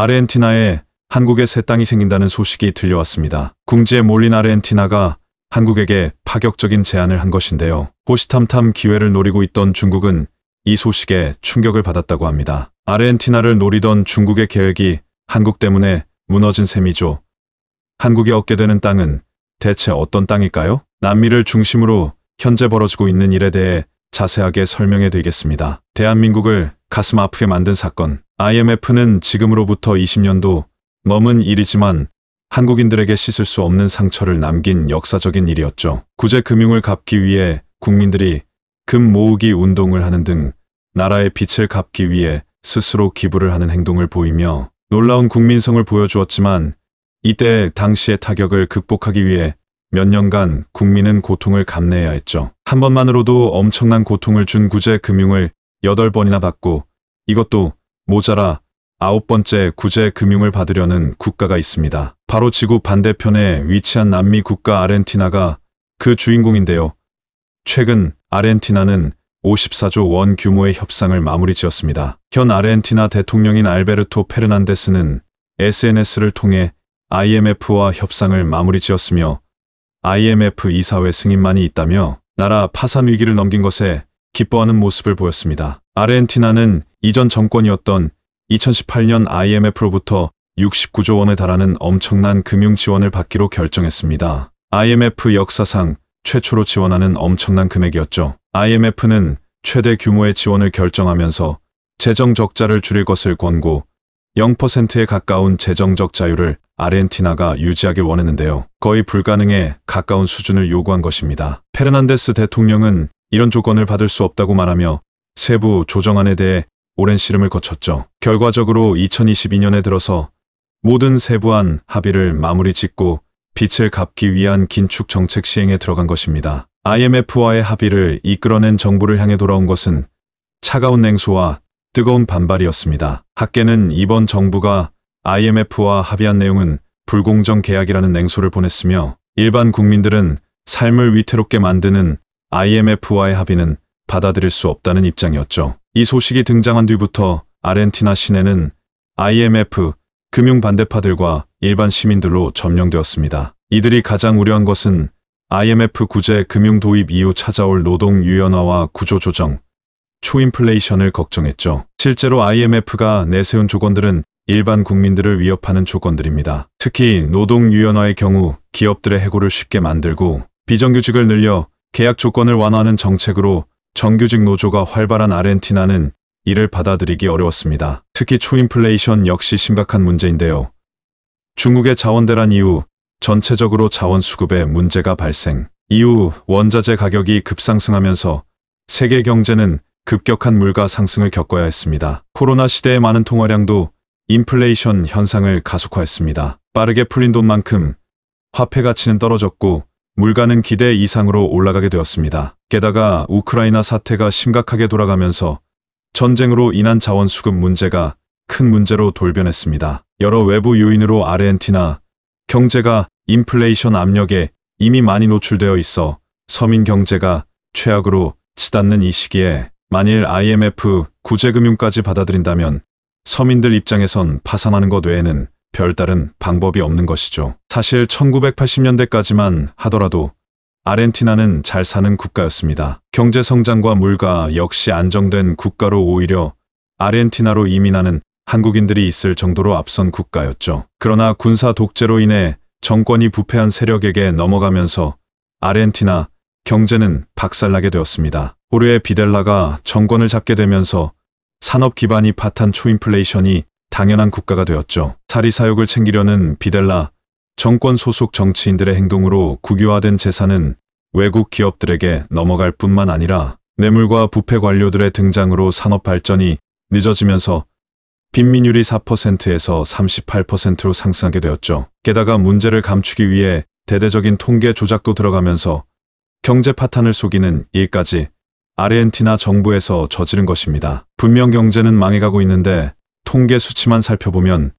아르헨티나에 한국의 새 땅이 생긴다는 소식이 들려왔습니다. 궁지에 몰린 아르헨티나가 한국에게 파격적인 제안을 한 것인데요. 호시탐탐 기회를 노리고 있던 중국은 이 소식에 충격을 받았다고 합니다. 아르헨티나를 노리던 중국의 계획이 한국 때문에 무너진 셈이죠. 한국이 얻게 되는 땅은 대체 어떤 땅일까요? 남미를 중심으로 현재 벌어지고 있는 일에 대해 자세하게 설명해 드리겠습니다. 대한민국을 가슴 아프게 만든 사건 IMF는 지금으로부터 20년도 머문 일이지만 한국인들에게 씻을 수 없는 상처를 남긴 역사적인 일이었죠. 구제금융을 갚기 위해 국민들이 금 모으기 운동을 하는 등 나라의 빚을 갚기 위해 스스로 기부를 하는 행동을 보이며 놀라운 국민성을 보여주었지만 이때 당시의 타격을 극복하기 위해 몇 년간 국민은 고통을 감내해야 했죠. 한 번만으로도 엄청난 고통을 준 구제금융을 8번이나 받고 이것도 모자라 아홉 번째 구제 금융을 받으려는 국가가 있습니다. 바로 지구 반대편에 위치한 남미 국가 아르헨티나가 그 주인공인데요. 최근 아르헨티나는 54조 원 규모의 협상을 마무리 지었습니다. 현 아르헨티나 대통령인 알베르토 페르난데스는 SNS를 통해 IMF와 협상을 마무리 지었으며 IMF 이사회 승인만이 있다며 나라 파산 위기를 넘긴 것에 기뻐하는 모습을 보였습니다. 아르헨티나는 이전 정권이었던 2018년 IMF로부터 69조 원에 달하는 엄청난 금융 지원을 받기로 결정했습니다. IMF 역사상 최초로 지원하는 엄청난 금액이었죠. IMF는 최대 규모의 지원을 결정하면서 재정 적자를 줄일 것을 권고 0%에 가까운 재정 적자율을 아르헨티나가 유지하길 원했는데요. 거의 불가능에 가까운 수준을 요구한 것입니다. 페르난데스 대통령은 이런 조건을 받을 수 없다고 말하며 세부 조정안에 대해 오랜 씨름을 거쳤죠. 결과적으로 2022년에 들어서 모든 세부안 합의를 마무리 짓고 빚을 갚기 위한 긴축 정책 시행에 들어간 것입니다. IMF와의 합의를 이끌어낸 정부를 향해 돌아온 것은 차가운 냉소와 뜨거운 반발이었습니다. 학계는 이번 정부가 IMF와 합의한 내용은 불공정 계약이라는 냉소를 보냈으며 일반 국민들은 삶을 위태롭게 만드는 IMF와의 합의는 받아들일 수 없다는 입장이었죠. 이 소식이 등장한 뒤부터 아르헨티나 시내는 IMF 금융 반대파들과 일반 시민들로 점령되었습니다. 이들이 가장 우려한 것은 IMF 구제 금융 도입 이후 찾아올 노동 유연화와 구조 조정, 초인플레이션을 걱정했죠. 실제로 IMF가 내세운 조건들은 일반 국민들을 위협하는 조건들입니다. 특히 노동 유연화의 경우 기업들의 해고를 쉽게 만들고 비정규직을 늘려 계약 조건을 완화하는 정책으로 정규직 노조가 활발한 아르헨티나는 이를 받아들이기 어려웠습니다. 특히 초인플레이션 역시 심각한 문제인데요. 중국의 자원 대란 이후 전체적으로 자원 수급에 문제가 발생. 이후 원자재 가격이 급상승하면서 세계 경제는 급격한 물가 상승을 겪어야 했습니다. 코로나 시대의 많은 통화량도 인플레이션 현상을 가속화했습니다. 빠르게 풀린 돈만큼 화폐 가치는 떨어졌고 물가는 기대 이상으로 올라가게 되었습니다. 게다가 우크라이나 사태가 심각하게 돌아가면서 전쟁으로 인한 자원 수급 문제가 큰 문제로 돌변했습니다. 여러 외부 요인으로 아르헨티나 경제가 인플레이션 압력에 이미 많이 노출되어 있어 서민 경제가 최악으로 치닫는 이 시기에 만일 IMF 구제금융까지 받아들인다면 서민들 입장에선 파산하는 것 외에는 별다른 방법이 없는 것이죠. 사실 1980년대까지만 하더라도 아르헨티나는 잘 사는 국가였습니다. 경제 성장과 물가 역시 안정된 국가로 오히려 아르헨티나로 이민하는 한국인들이 있을 정도로 앞선 국가였죠. 그러나 군사 독재로 인해 정권이 부패한 세력에게 넘어가면서 아르헨티나 경제는 박살나게 되었습니다. 올해 비델라가 정권을 잡게 되면서 산업 기반이 파탄 초인플레이션이 당연한 국가가 되었죠. 사리사욕을 챙기려는 비델라 정권 소속 정치인들의 행동으로 국유화된 재산은 외국 기업들에게 넘어갈 뿐만 아니라 뇌물과 부패 관료들의 등장으로 산업 발전이 늦어지면서 빈민율이 4%에서 38%로 상승하게 되었죠. 게다가 문제를 감추기 위해 대대적인 통계 조작도 들어가면서 경제 파탄을 속이는 일까지 아르헨티나 정부에서 저지른 것입니다. 분명 경제는 망해가고 있는데 통계 수치만 살펴보면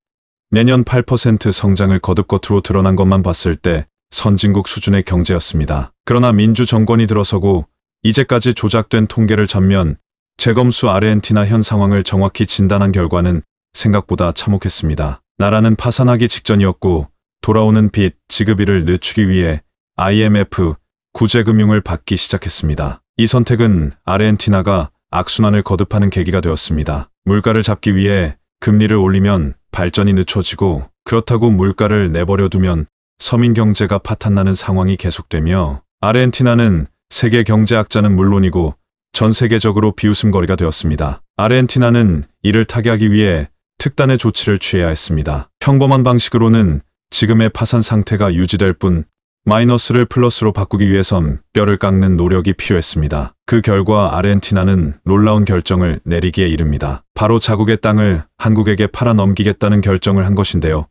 매년 8% 성장을 거듭겉으로 드러난 것만 봤을 때 선진국 수준의 경제였습니다. 그러나 민주 정권이 들어서고 이제까지 조작된 통계를 전면 재검수 아르헨티나 현 상황을 정확히 진단한 결과는 생각보다 참혹했습니다. 나라는 파산하기 직전이었고 돌아오는 빚, 지급일을 늦추기 위해 IMF 구제금융을 받기 시작했습니다. 이 선택은 아르헨티나가 악순환을 거듭하는 계기가 되었습니다. 물가를 잡기 위해 금리를 올리면 발전이 늦춰지고 그렇다고 물가를 내버려 두면 서민 경제가 파탄나는 상황이 계속되며 아르헨티나는 세계 경제학자는 물론이고 전 세계적으로 비웃음거리가 되었습니다. 아르헨티나는 이를 타개하기 위해 특단의 조치를 취해야 했습니다. 평범한 방식으로는 지금의 파산 상태가 유지될 뿐 마이너스를 플러스로 바꾸기 위해선 뼈를 깎는 노력이 필요했습니다. 그 결과 아르헨티나는 놀라운 결정을 내리기에 이릅니다. 바로 자국의 땅을 한국에게 팔아넘기겠다는 결정을 한 것인데요.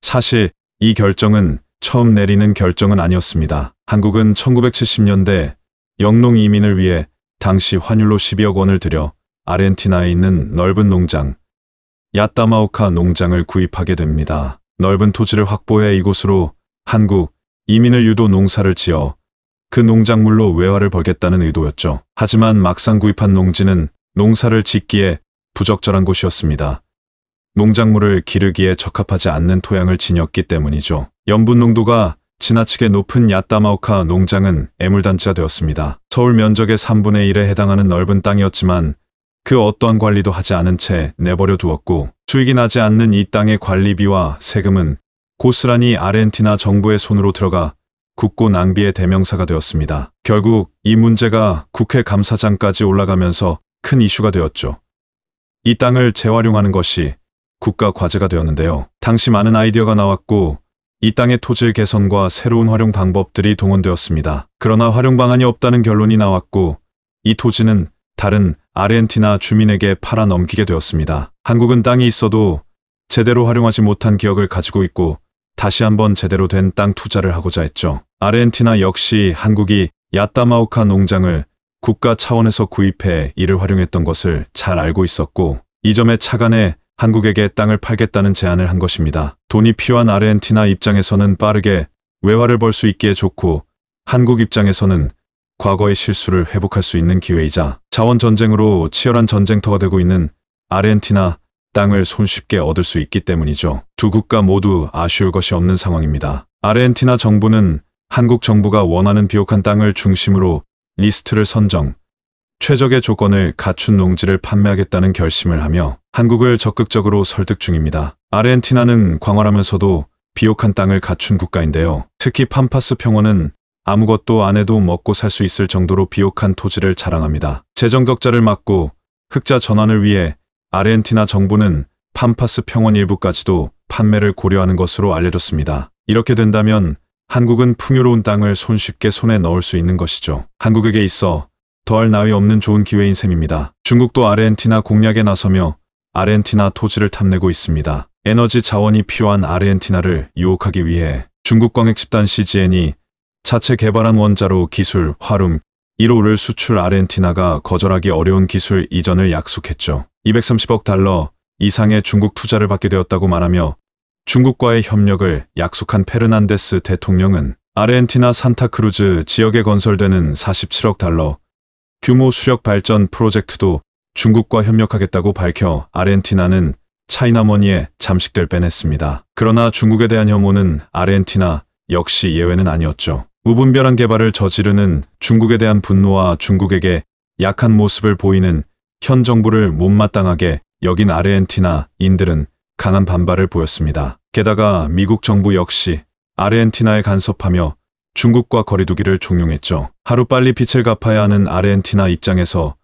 사실 이 결정은 처음 내리는 결정은 아니었습니다. 한국은 1970년대 영농 이민을 위해 당시 환율로 12억 원을 들여 아르헨티나에 있는 넓은 농장, 야따마오카 농장을 구입하게 됩니다. 넓은 토지를 확보해 이곳으로 한국, 이민을 유도 농사를 지어 그 농작물로 외화를 벌겠다는 의도였죠. 하지만 막상 구입한 농지는 농사를 짓기에 부적절한 곳이었습니다. 농작물을 기르기에 적합하지 않는 토양을 지녔기 때문이죠. 염분 농도가 지나치게 높은 야따마오카 농장은 애물단지가 되었습니다. 서울 면적의 3분의 1에 해당하는 넓은 땅이었지만 그 어떠한 관리도 하지 않은 채 내버려 두었고 수익이 나지 않는 이 땅의 관리비와 세금은 고스란히 아르헨티나 정부의 손으로 들어가 국고 낭비의 대명사가 되었습니다. 결국 이 문제가 국회 감사장까지 올라가면서 큰 이슈가 되었죠. 이 땅을 재활용하는 것이 국가 과제가 되었는데요. 당시 많은 아이디어가 나왔고 이 땅의 토질 개선과 새로운 활용 방법들이 동원되었습니다. 그러나 활용 방안이 없다는 결론이 나왔고 이 토지는 다른 아르헨티나 주민에게 팔아 넘기게 되었습니다. 한국은 땅이 있어도 제대로 활용하지 못한 기억을 가지고 있고 다시 한번 제대로 된 땅 투자를 하고자 했죠. 아르헨티나 역시 한국이 야따마우카 농장을 국가 차원에서 구입해 이를 활용했던 것을 잘 알고 있었고 이 점에 착안해 한국에게 땅을 팔겠다는 제안을 한 것입니다. 돈이 필요한 아르헨티나 입장에서는 빠르게 외화를 벌 수 있기에 좋고 한국 입장에서는 과거의 실수를 회복할 수 있는 기회이자 자원 전쟁으로 치열한 전쟁터가 되고 있는 아르헨티나 땅을 손쉽게 얻을 수 있기 때문이죠. 두 국가 모두 아쉬울 것이 없는 상황입니다. 아르헨티나 정부는 한국 정부가 원하는 비옥한 땅을 중심으로 리스트를 선정, 최적의 조건을 갖춘 농지를 판매하겠다는 결심을 하며 한국을 적극적으로 설득 중입니다. 아르헨티나는 광활하면서도 비옥한 땅을 갖춘 국가인데요. 특히 판파스 평원은 아무것도 안 해도 먹고 살 수 있을 정도로 비옥한 토지를 자랑합니다. 재정 격자를 막고 흑자 전환을 위해 아르헨티나 정부는 팜파스 평원 일부까지도 판매를 고려하는 것으로 알려졌습니다. 이렇게 된다면 한국은 풍요로운 땅을 손쉽게 손에 넣을 수 있는 것이죠. 한국에게 있어 더할 나위 없는 좋은 기회인 셈입니다. 중국도 아르헨티나 공략에 나서며 아르헨티나 토지를 탐내고 있습니다. 에너지 자원이 필요한 아르헨티나를 유혹하기 위해 중국 광핵 집단 CGN이 자체 개발한 원자로 기술, 화룸, 1호를 수출 아르헨티나가 거절하기 어려운 기술 이전을 약속했죠. 230억 달러 이상의 중국 투자를 받게 되었다고 말하며 중국과의 협력을 약속한 페르난데스 대통령은 아르헨티나 산타크루즈 지역에 건설되는 47억 달러 규모 수력 발전 프로젝트도 중국과 협력하겠다고 밝혀 아르헨티나는 차이나머니에 잠식될 뻔했습니다. 그러나 중국에 대한 혐오는 아르헨티나 역시 예외는 아니었죠. 무분별한 개발을 저지르는 중국에 대한 분노와 중국에게 약한 모습을 보이는 현 정부를 못마땅하게 여긴 아르헨티나인들은 강한 반발을 보였습니다. 게다가 미국 정부 역시 아르헨티나에 간섭하며 중국과 거리두기를 종용했죠. 하루빨리 빚을 갚아야 하는 아르헨티나 입장에서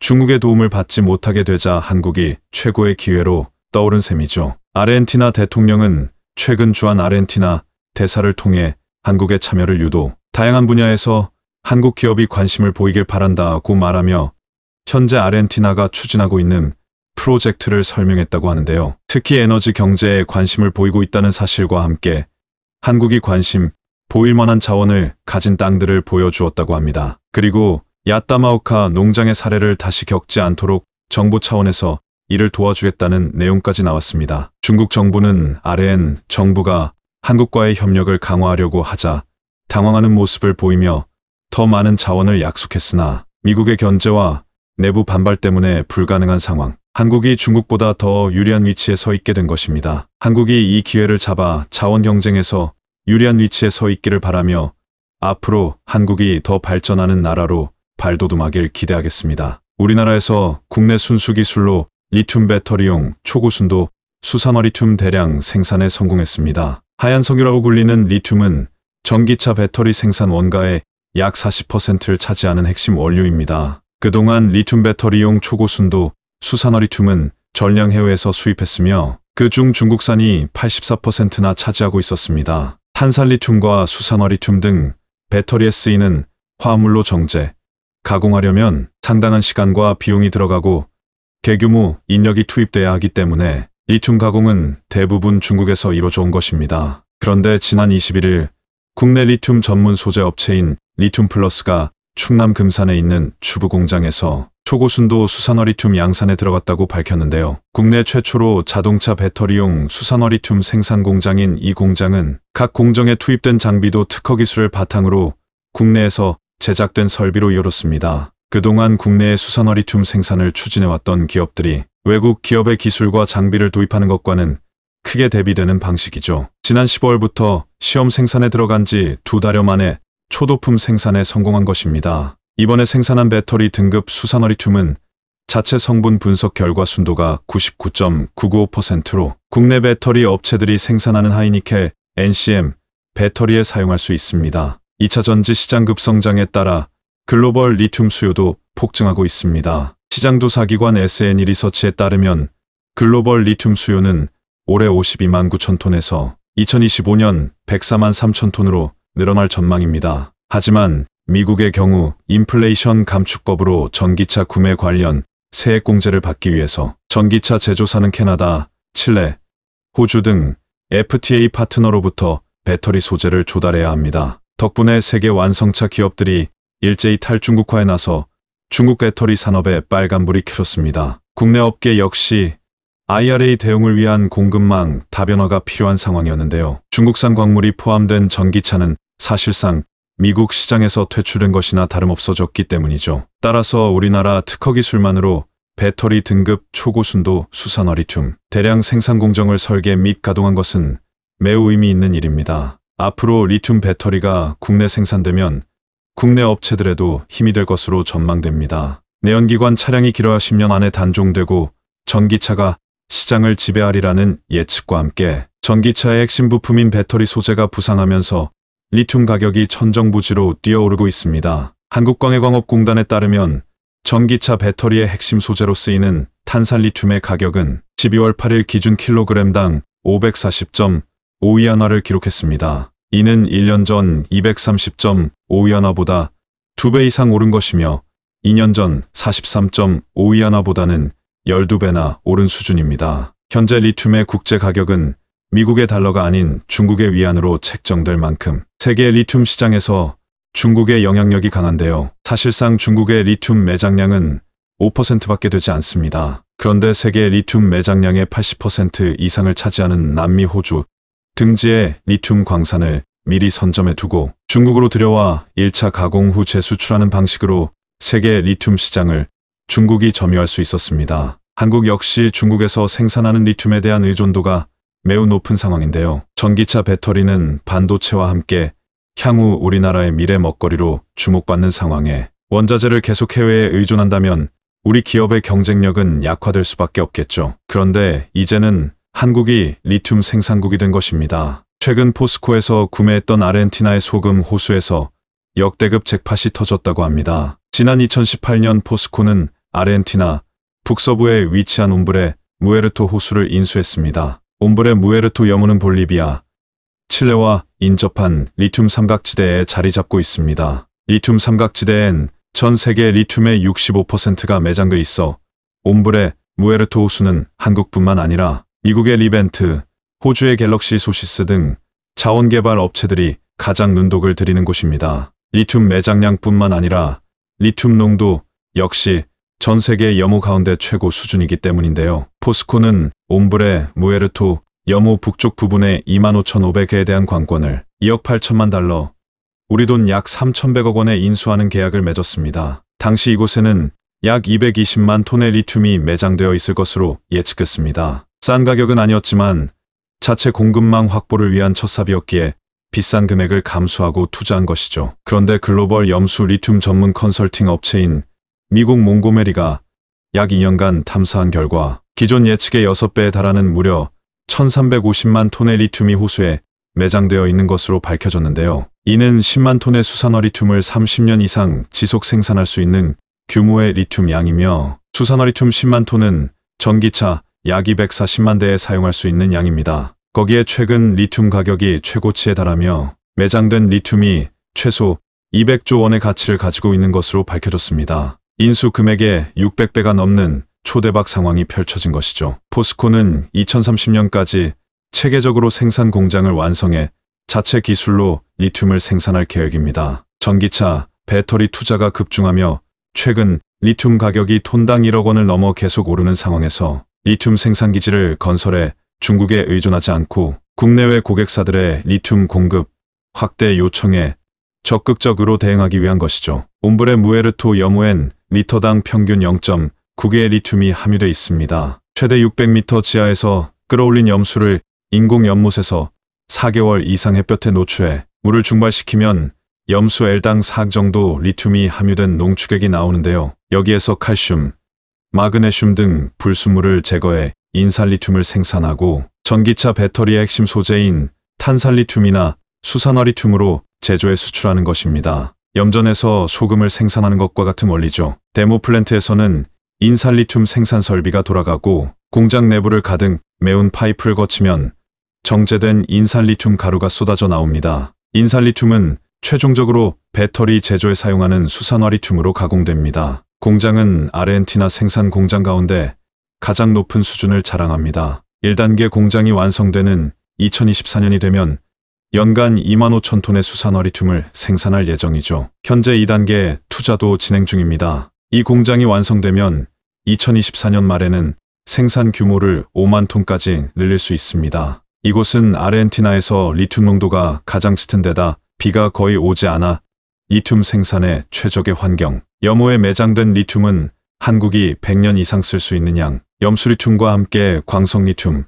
중국의 도움을 받지 못하게 되자 한국이 최고의 기회로 떠오른 셈이죠. 아르헨티나 대통령은 최근 주한 아르헨티나 대사를 통해 한국의 참여를 유도, 다양한 분야에서 한국 기업이 관심을 보이길 바란다고 말하며 현재 아르헨티나가 추진하고 있는 프로젝트를 설명했다고 하는데요. 특히 에너지 경제에 관심을 보이고 있다는 사실과 함께 한국이 관심, 보일만한 자원을 가진 땅들을 보여주었다고 합니다. 그리고 야따마우카 농장의 사례를 다시 겪지 않도록 정부 차원에서 이를 도와주겠다는 내용까지 나왔습니다. 중국 정부는 아르헨 정부가 한국과의 협력을 강화하려고 하자 당황하는 모습을 보이며 더 많은 자원을 약속했으나 미국의 견제와 내부 반발 때문에 불가능한 상황. 한국이 중국보다 더 유리한 위치에 서 있게 된 것입니다. 한국이 이 기회를 잡아 자원 경쟁에서 유리한 위치에 서 있기를 바라며 앞으로 한국이 더 발전하는 나라로 발돋움하길 기대하겠습니다. 우리나라에서 국내 순수 기술로 리튬 배터리용 초고순도 수산화리튬 대량 생산에 성공했습니다. 하얀 석유라고 불리는 리튬은 전기차 배터리 생산 원가의 약 40%를 차지하는 핵심 원료입니다. 그동안 리튬 배터리용 초고순도 수산화리튬은 전량 해외에서 수입했으며 그 중 중국산이 84%나 차지하고 있었습니다. 탄산리튬과 수산화리튬등 배터리에 쓰이는 화물로 정제, 가공하려면 상당한 시간과 비용이 들어가고 개규모 인력이 투입돼야 하기 때문에 리튬 가공은 대부분 중국에서 이루어져 온 것입니다. 그런데 지난 21일 국내 리튬 전문 소재 업체인 리튬 플러스가 충남 금산에 있는 주부 공장에서 초고순도 수산어리튬 양산에 들어갔다고 밝혔는데요. 국내 최초로 자동차 배터리용 수산어리튬 생산 공장인 이 공장은 각 공정에 투입된 장비도 특허 기술을 바탕으로 국내에서 제작된 설비로 이뤘습니다. 그동안 국내의 수산어리튬 생산을 추진해왔던 기업들이 외국 기업의 기술과 장비를 도입하는 것과는 크게 대비되는 방식이죠. 지난 10월부터 시험 생산에 들어간 지 두 달여 만에 초도품 생산에 성공한 것입니다. 이번에 생산한 배터리 등급 수산어리튬은 자체 성분 분석 결과 순도가 99.99%로 5 국내 배터리 업체들이 생산하는 하이니케 NCM, 배터리에 사용할 수 있습니다. 2차 전지 시장 급성장에 따라 글로벌 리튬 수요도 폭증하고 있습니다. 시장조사기관 SNE 리서치에 따르면 글로벌 리튬 수요는 올해 52만 9천 톤에서 2025년 104만 3천 톤으로 늘어날 전망입니다. 하지만 미국의 경우 인플레이션 감축법으로 전기차 구매 관련 세액 공제를 받기 위해서 전기차 제조사는 캐나다, 칠레, 호주 등 FTA 파트너로부터 배터리 소재를 조달해야 합니다. 덕분에 세계 완성차 기업들이 일제히 탈중국화에 나서 중국 배터리 산업에 빨간불이 켜졌습니다. 국내 업계 역시 IRA 대응을 위한 공급망 다변화가 필요한 상황이었는데요. 중국산 광물이 포함된 전기차는 사실상 미국 시장에서 퇴출된 것이나 다름없어졌기 때문이죠. 따라서 우리나라 특허 기술만으로 배터리 등급 초고순도 수산어리튬 대량 생산 공정을 설계 및 가동한 것은 매우 의미 있는 일입니다. 앞으로 리튬 배터리가 국내 생산되면 국내 업체들에도 힘이 될 것으로 전망됩니다. 내연기관 차량이 길어야 10년 안에 단종되고 전기차가 시장을 지배하리라는 예측과 함께 전기차의 핵심 부품인 배터리 소재가 부상하면서 리튬 가격이 천정부지로 뛰어오르고 있습니다. 한국광해광업공단에 따르면 전기차 배터리의 핵심 소재로 쓰이는 탄산리튬의 가격은 12월 8일 기준 킬로그램당 540.5위안화를 기록했습니다. 이는 1년 전 230.5위안화보다 2배 이상 오른 것이며 2년 전 43.5위안화보다는 12배나 오른 수준입니다. 현재 리튬의 국제 가격은 미국의 달러가 아닌 중국의 위안으로 책정될 만큼 세계 리튬 시장에서 중국의 영향력이 강한데요. 사실상 중국의 리튬 매장량은 5%밖에 되지 않습니다. 그런데 세계 리튬 매장량의 80% 이상을 차지하는 남미 호주 등지에 리튬 광산을 미리 선점해 두고 중국으로 들여와 1차 가공 후 재수출하는 방식으로 세계 리튬 시장을 중국이 점유할 수 있었습니다. 한국 역시 중국에서 생산하는 리튬에 대한 의존도가 매우 높은 상황인데요. 전기차 배터리는 반도체와 함께 향후 우리나라의 미래 먹거리로 주목받는 상황에 원자재를 계속 해외에 의존한다면 우리 기업의 경쟁력은 약화될 수밖에 없겠죠. 그런데 이제는 한국이 리튬 생산국이 된 것입니다. 최근 포스코에서 구매했던 아르헨티나의 소금 호수에서 역대급 잭팟이 터졌다고 합니다. 지난 2018년 포스코는 아르헨티나 북서부에 위치한 온브레 무에르토 호수를 인수했습니다. 옴브레 무에르토 여무는 볼리비아, 칠레와 인접한 리튬 삼각지대에 자리 잡고 있습니다. 리튬 삼각지대엔 전 세계 리튬의 65%가 매장돼 있어 옴브레 무에르토 호수는 한국뿐만 아니라 미국의 리벤트, 호주의 갤럭시 소시스 등 자원개발 업체들이 가장 눈독을 들이는 곳입니다. 리튬 매장량뿐만 아니라 리튬 농도 역시 전 세계 염호 가운데 최고 수준이기 때문인데요. 포스코는 옴브레, 무에르토, 염호 북쪽 부분의 25,500개에 대한 관권을 2억 8천만 달러, 우리 돈 약 3,100억 원에 인수하는 계약을 맺었습니다. 당시 이곳에는 약 220만 톤의 리튬이 매장되어 있을 것으로 예측했습니다. 싼 가격은 아니었지만 자체 공급망 확보를 위한 첫 삽이었기에 비싼 금액을 감수하고 투자한 것이죠. 그런데 글로벌 염수 리튬 전문 컨설팅 업체인 미국 몽고메리가 약 2년간 탐사한 결과 기존 예측의 6배에 달하는 무려 1350만 톤의 리튬이 호수에 매장되어 있는 것으로 밝혀졌는데요. 이는 10만 톤의 수산화 리튬을 30년 이상 지속 생산할 수 있는 규모의 리튬 양이며 수산화 리튬 10만 톤은 전기차 약 240만 대에 사용할 수 있는 양입니다. 거기에 최근 리튬 가격이 최고치에 달하며 매장된 리튬이 최소 200조 원의 가치를 가지고 있는 것으로 밝혀졌습니다. 인수 금액의 600배가 넘는 초대박 상황이 펼쳐진 것이죠. 포스코는 2030년까지 체계적으로 생산 공장을 완성해 자체 기술로 리튬을 생산할 계획입니다. 전기차, 배터리 투자가 급증하며 최근 리튬 가격이 톤당 1억 원을 넘어 계속 오르는 상황에서 리튬 생산기지를 건설해 중국에 의존하지 않고 국내외 고객사들의 리튬 공급 확대 요청에 적극적으로 대응하기 위한 것이죠. 옴브레 무에르토 여무엔 리터당 평균 0.9개의 리튬이 함유돼 있습니다. 최대 600m 지하에서 끌어올린 염수를 인공 연못에서 4개월 이상 햇볕에 노출해 물을 중발시키면 염수 L당 4 정도 리튬이 함유된 농축액이 나오는데요. 여기에서 칼슘, 마그네슘 등 불순물을 제거해 인산리튬을 생산하고 전기차 배터리의 핵심 소재인 탄산리튬이나 수산화리튬으로 제조해 수출하는 것입니다. 염전에서 소금을 생산하는 것과 같은 원리죠. 데모 플랜트에서는 인살리튬 생산 설비가 돌아가고 공장 내부를 가득 매운 파이프를 거치면 정제된 인살리튬 가루가 쏟아져 나옵니다. 인살리튬은 최종적으로 배터리 제조에 사용하는 수산화리튬으로 가공됩니다. 공장은 아르헨티나 생산 공장 가운데 가장 높은 수준을 자랑합니다. 1단계 공장이 완성되는 2024년이 되면 연간 2만 5천 톤의 수산어리툼을 생산할 예정이죠. 현재 2단계 투자도 진행 중입니다. 이 공장이 완성되면 2024년 말에는 생산 규모를 5만 톤까지 늘릴 수 있습니다. 이곳은 아르헨티나에서 리튬 농도가 가장 짙은 데다 비가 거의 오지 않아 리튬 생산에 최적의 환경. 염호에 매장된 리튬은 한국이 100년 이상 쓸 수 있는 양, 염수리튬과 함께 광석리튬,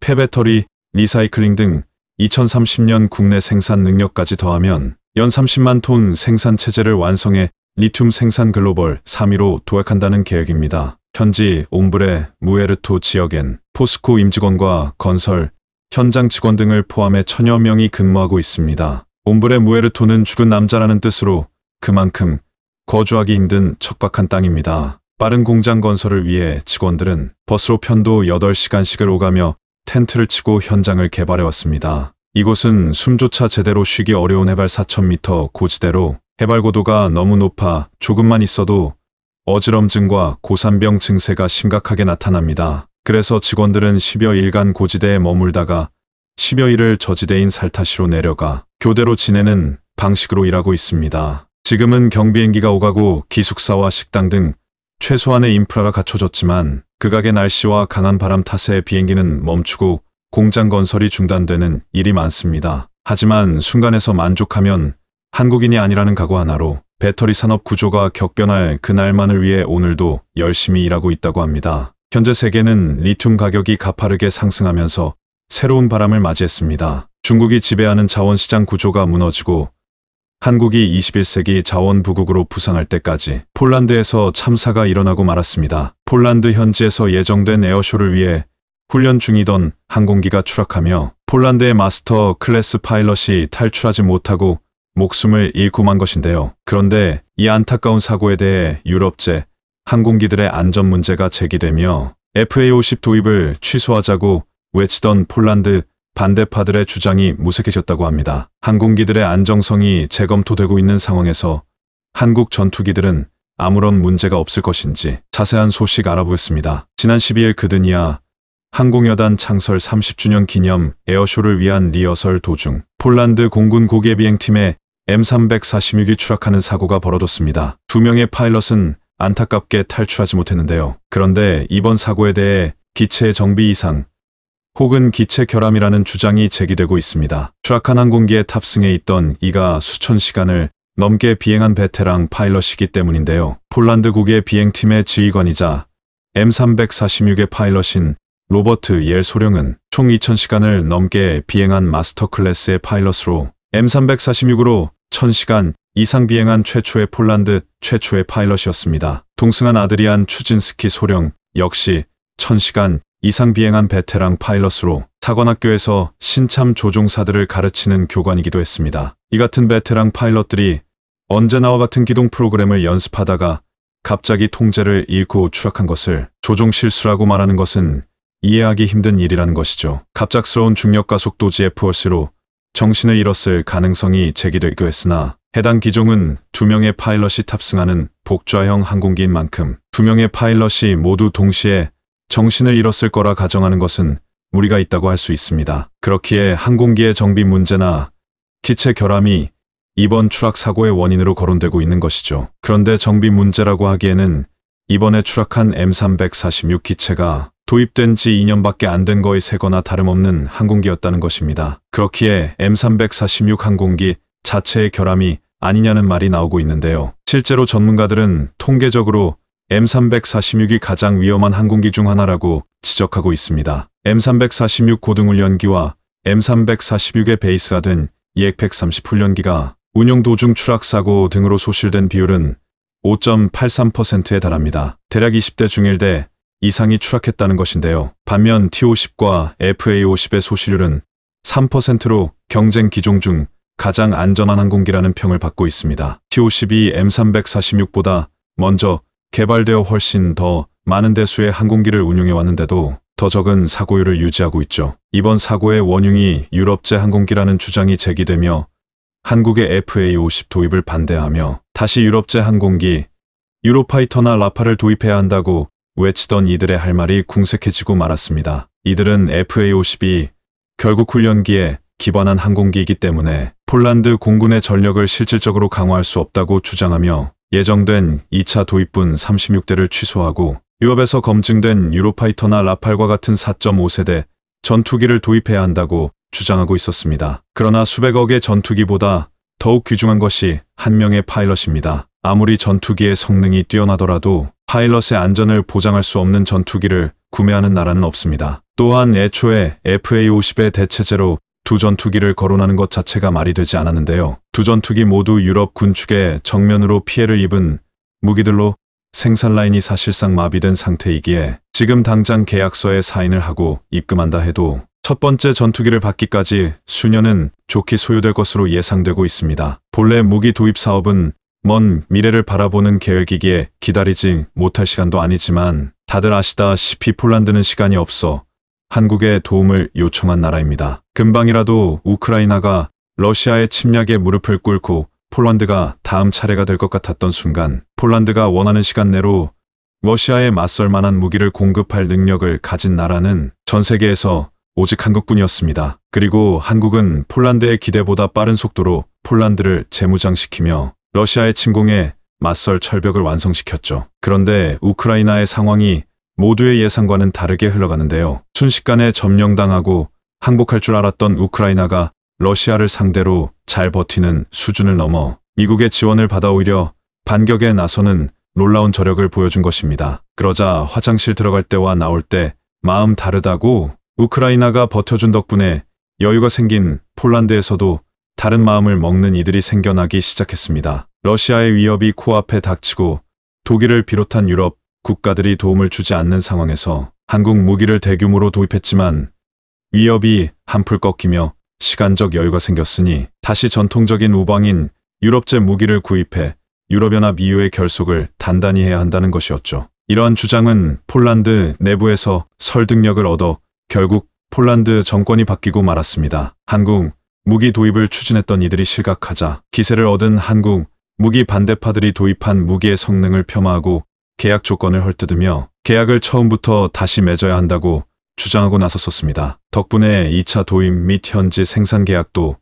폐배터리, 리사이클링 등 2030년 국내 생산 능력까지 더하면 연 30만 톤 생산 체제를 완성해 리튬 생산 글로벌 3위로 도약한다는 계획입니다. 현지 옴브레, 무에르토 지역엔 포스코 임직원과 건설, 현장 직원 등을 포함해 천여 명이 근무하고 있습니다. 옴브레 무에르토는 죽은 남자라는 뜻으로 그만큼 거주하기 힘든 척박한 땅입니다. 빠른 공장 건설을 위해 직원들은 버스로 편도 8시간씩을 오가며 텐트를 치고 현장을 개발해왔습니다. 이곳은 숨조차 제대로 쉬기 어려운 해발 4,000m 고지대로 해발 고도가 너무 높아 조금만 있어도 어지럼증과 고산병 증세가 심각하게 나타납니다. 그래서 직원들은 10여 일간 고지대에 머물다가 10여 일을 저지대인 살타시로 내려가 교대로 지내는 방식으로 일하고 있습니다. 지금은 경비행기가 오가고 기숙사와 식당 등 최소한의 인프라가 갖춰졌지만 극악의 날씨와 강한 바람 탓에 비행기는 멈추고 공장 건설이 중단되는 일이 많습니다. 하지만 순간에서 만족하면 한국인이 아니라는 각오 하나로 배터리 산업 구조가 격변할 그날만을 위해 오늘도 열심히 일하고 있다고 합니다. 현재 세계는 리튬 가격이 가파르게 상승하면서 새로운 바람을 맞이했습니다. 중국이 지배하는 자원시장 구조가 무너지고 한국이 21세기 자원부국으로 부상할 때까지 폴란드에서 참사가 일어나고 말았습니다. 폴란드 현지에서 예정된 에어쇼를 위해 훈련 중이던 항공기가 추락하며 폴란드의 마스터 클래스 파일럿이 탈출하지 못하고 목숨을 잃고 만 것인데요. 그런데 이 안타까운 사고에 대해 유럽제 항공기들의 안전 문제가 제기되며 FA50 도입을 취소하자고 외치던 폴란드 반대파들의 주장이 무색해졌다고 합니다. 항공기들의 안정성이 재검토되고 있는 상황에서 한국 전투기들은 아무런 문제가 없을 것인지 자세한 소식 알아보겠습니다. 지난 12일 그드니아 항공여단 창설 30주년 기념 에어쇼를 위한 리허설 도중 폴란드 공군 고개 비행팀의 M346이 추락하는 사고가 벌어졌습니다. 두 명의 파일럿은 안타깝게 탈출하지 못했는데요. 그런데 이번 사고에 대해 기체 정비 이상, 혹은 기체 결함이라는 주장이 제기되고 있습니다. 추락한 항공기에 탑승해 있던 이가 수천 시간을 넘게 비행한 베테랑 파일럿이기 때문인데요. 폴란드국의 비행팀의 지휘관이자 M346의 파일럿인 로버트 옐 소령은 총 2000시간을 넘게 비행한 마스터 클래스의 파일럿으로 M346으로 1000시간 이상 비행한 최초의 폴란드 최초의 파일럿이었습니다. 동승한 아드리안 추진스키 소령 역시 1000시간 이상 비행한 베테랑 파일럿으로 사관학교에서 신참 조종사들을 가르치는 교관이기도 했습니다. 이 같은 베테랑 파일럿들이 언제나와 같은 기동 프로그램을 연습하다가 갑자기 통제를 잃고 추락한 것을 조종 실수라고 말하는 것은 이해하기 힘든 일이라는 것이죠. 갑작스러운 중력가속도 지 g 푸어스로 정신을 잃었을 가능성이 제기되기도 했으나 해당 기종은 두명의 파일럿이 탑승하는 복좌형 항공기인 만큼 두명의 파일럿이 모두 동시에 정신을 잃었을 거라 가정하는 것은 무리가 있다고 할 수 있습니다. 그렇기에 항공기의 정비 문제나 기체 결함이 이번 추락 사고의 원인으로 거론되고 있는 것이죠. 그런데 정비 문제라고 하기에는 이번에 추락한 M346 기체가 도입된 지 2년밖에 안 된 거의 새거나 다름없는 항공기였다는 것입니다. 그렇기에 M346 항공기 자체의 결함이 아니냐는 말이 나오고 있는데요. 실제로 전문가들은 통계적으로 M346이 가장 위험한 항공기 중 하나라고 지적하고 있습니다. M346 고등훈련기와 M346의 베이스가 된 E130 훈련기가 운영 도중 추락사고 등으로 소실된 비율은 5.83%에 달합니다. 대략 20대 중일대 이상이 추락했다는 것인데요. 반면 T50과 FA50의 소실률은 3%로 경쟁 기종 중 가장 안전한 항공기라는 평을 받고 있습니다. T52 M346보다 먼저 개발되어 훨씬 더 많은 대수의 항공기를 운용해 왔는데도 더 적은 사고율을 유지하고 있죠. 이번 사고의 원흉이 유럽제 항공기라는 주장이 제기되며 한국의 FA50 도입을 반대하며 다시 유럽제 항공기, 유로파이터나 라파를 도입해야 한다고 외치던 이들의 할 말이 궁색해지고 말았습니다. 이들은 FA50이 결국 훈련기에 기반한 항공기이기 때문에 폴란드 공군의 전력을 실질적으로 강화할 수 없다고 주장하며 예정된 2차 도입분 36대를 취소하고 유럽에서 검증된 유로파이터나 라팔과 같은 4.5세대 전투기를 도입해야 한다고 주장하고 있었습니다. 그러나 수백억의 전투기보다 더욱 귀중한 것이 한 명의 파일럿입니다. 아무리 전투기의 성능이 뛰어나더라도 파일럿의 안전을 보장할 수 없는 전투기를 구매하는 나라는 없습니다. 또한 애초에 FA-50의 대체제로 두 전투기를 거론하는 것 자체가 말이 되지 않았는데요. 두 전투기 모두 유럽 군축에 정면으로 피해를 입은 무기들로 생산 라인이 사실상 마비된 상태이기에 지금 당장 계약서에 사인을 하고 입금한다 해도 첫 번째 전투기를 받기까지 수년은 좋게 소요될 것으로 예상되고 있습니다. 본래 무기 도입 사업은 먼 미래를 바라보는 계획이기에 기다리지 못할 시간도 아니지만 다들 아시다시피 폴란드는 시간이 없어 한국의 도움을 요청한 나라입니다. 금방이라도 우크라이나가 러시아의 침략에 무릎을 꿇고 폴란드가 다음 차례가 될 것 같았던 순간 폴란드가 원하는 시간 내로 러시아에 맞설 만한 무기를 공급할 능력을 가진 나라는 전 세계에서 오직 한국뿐이었습니다. 그리고 한국은 폴란드의 기대보다 빠른 속도로 폴란드를 재무장시키며 러시아의 침공에 맞설 철벽을 완성시켰죠. 그런데 우크라이나의 상황이 모두의 예상과는 다르게 흘러가는데요. 순식간에 점령당하고 항복할 줄 알았던 우크라이나가 러시아를 상대로 잘 버티는 수준을 넘어 미국의 지원을 받아 오히려 반격에 나서는 놀라운 저력을 보여준 것입니다. 그러자 화장실 들어갈 때와 나올 때 마음 다르다고 우크라이나가 버텨준 덕분에 여유가 생긴 폴란드에서도 다른 마음을 먹는 이들이 생겨나기 시작했습니다. 러시아의 위협이 코앞에 닥치고 독일을 비롯한 유럽 국가들이 도움을 주지 않는 상황에서 한국 무기를 대규모로 도입했지만 위협이 한풀 꺾이며 시간적 여유가 생겼으니 다시 전통적인 우방인 유럽제 무기를 구입해 유럽연합 이후의 e 결속을 단단히 해야 한다는 것이었죠. 이러한 주장은 폴란드 내부에서 설득력을 얻어 결국 폴란드 정권이 바뀌고 말았습니다. 한국 무기 도입을 추진했던 이들이 실각하자 기세를 얻은 한국 무기 반대파들이 도입한 무기의 성능을 폄하하고 계약 조건을 헐뜯으며 계약을 처음부터 다시 맺어야 한다고 주장하고 나섰었습니다. 덕분에 2차 도입 및 현지 생산 계약도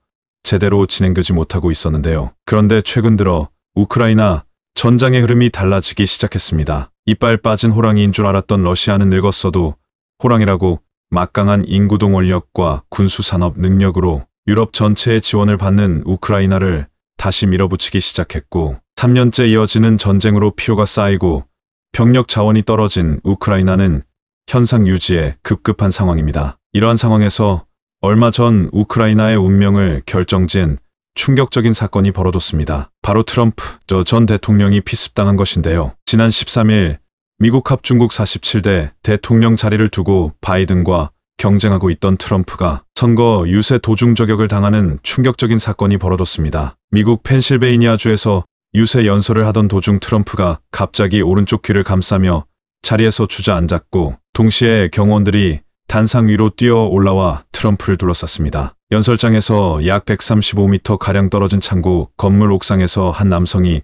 제대로 진행되지 못하고 있었는데요. 그런데 최근 들어 우크라이나 전장의 흐름이 달라지기 시작했습니다. 이빨 빠진 호랑이인 줄 알았던 러시아는 늙었어도 호랑이라고 막강한 인구동 원력과 군수산업 능력으로 유럽 전체의 지원을 받는 우크라이나를 다시 밀어붙이기 시작했고 3년째 이어지는 전쟁으로 피로가 쌓이고 병력 자원이 떨어진 우크라이나는 현상 유지에 급급한 상황입니다. 이러한 상황에서 얼마 전 우크라이나의 운명을 결정지은 충격적인 사건이 벌어졌습니다. 바로 트럼프 저 전 대통령이 피습당한 것인데요. 지난 13일 미국 합 중국 47대 대통령 자리를 두고 바이든과 경쟁하고 있던 트럼프가 선거 유세 도중 저격을 당하는 충격적인 사건이 벌어졌습니다. 미국 펜실베이니아주에서 유세 연설을 하던 도중 트럼프가 갑자기 오른쪽 귀를 감싸며 자리에서 주저앉았고 동시에 경호원들이 단상 위로 뛰어 올라와 트럼프를 둘러쌌습니다. 연설장에서 약 135m 가량 떨어진 창고 건물 옥상에서 한 남성이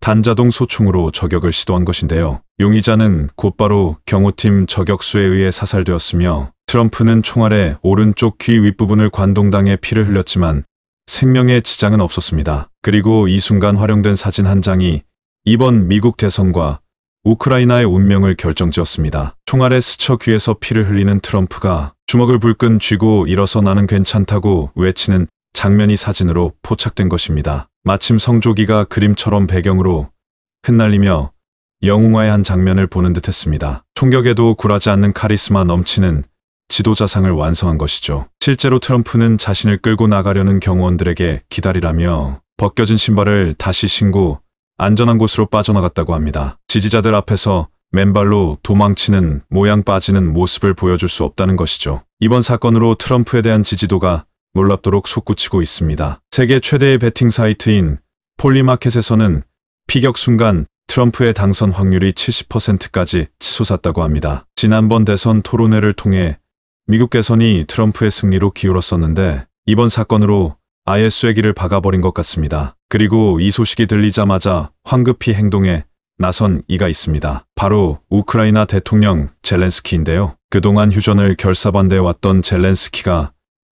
단자동 소총으로 저격을 시도한 것인데요. 용의자는 곧바로 경호팀 저격수에 의해 사살되었으며 트럼프는 총알의 오른쪽 귀 윗부분을 관동당해 피를 흘렸지만 생명의 지장은 없었습니다. 그리고 이 순간 활용된 사진 한 장이 이번 미국 대선과 우크라이나의 운명을 결정지었습니다. 총알에 스쳐 귀에서 피를 흘리는 트럼프가 주먹을 불끈 쥐고 일어서 나는 괜찮다고 외치는 장면이 사진으로 포착된 것입니다. 마침 성조기가 그림처럼 배경으로 흩날리며 영웅화의 한 장면을 보는 듯 했습니다. 총격에도 굴하지 않는 카리스마 넘치는 지도자상을 완성한 것이죠. 실제로 트럼프는 자신을 끌고 나가려는 경호원들에게 기다리라며 벗겨진 신발을 다시 신고 안전한 곳으로 빠져나갔다고 합니다. 지지자들 앞에서 맨발로 도망치는 모양 빠지는 모습을 보여줄 수 없다는 것이죠. 이번 사건으로 트럼프에 대한 지지도가 놀랍도록 솟구치고 있습니다. 세계 최대의 베팅 사이트인 폴리마켓에서는 피격 순간 트럼프의 당선 확률이 70%까지 치솟았다고 합니다. 지난번 대선 토론회를 통해 미국 개선이 트럼프의 승리로 기울었었는데 이번 사건으로 아예 쐐기를 박아버린 것 같습니다. 그리고 이 소식이 들리자마자 황급히 행동에 나선 이가 있습니다. 바로 우크라이나 대통령 젤렌스키인데요. 그동안 휴전을 결사반대해 왔던 젤렌스키가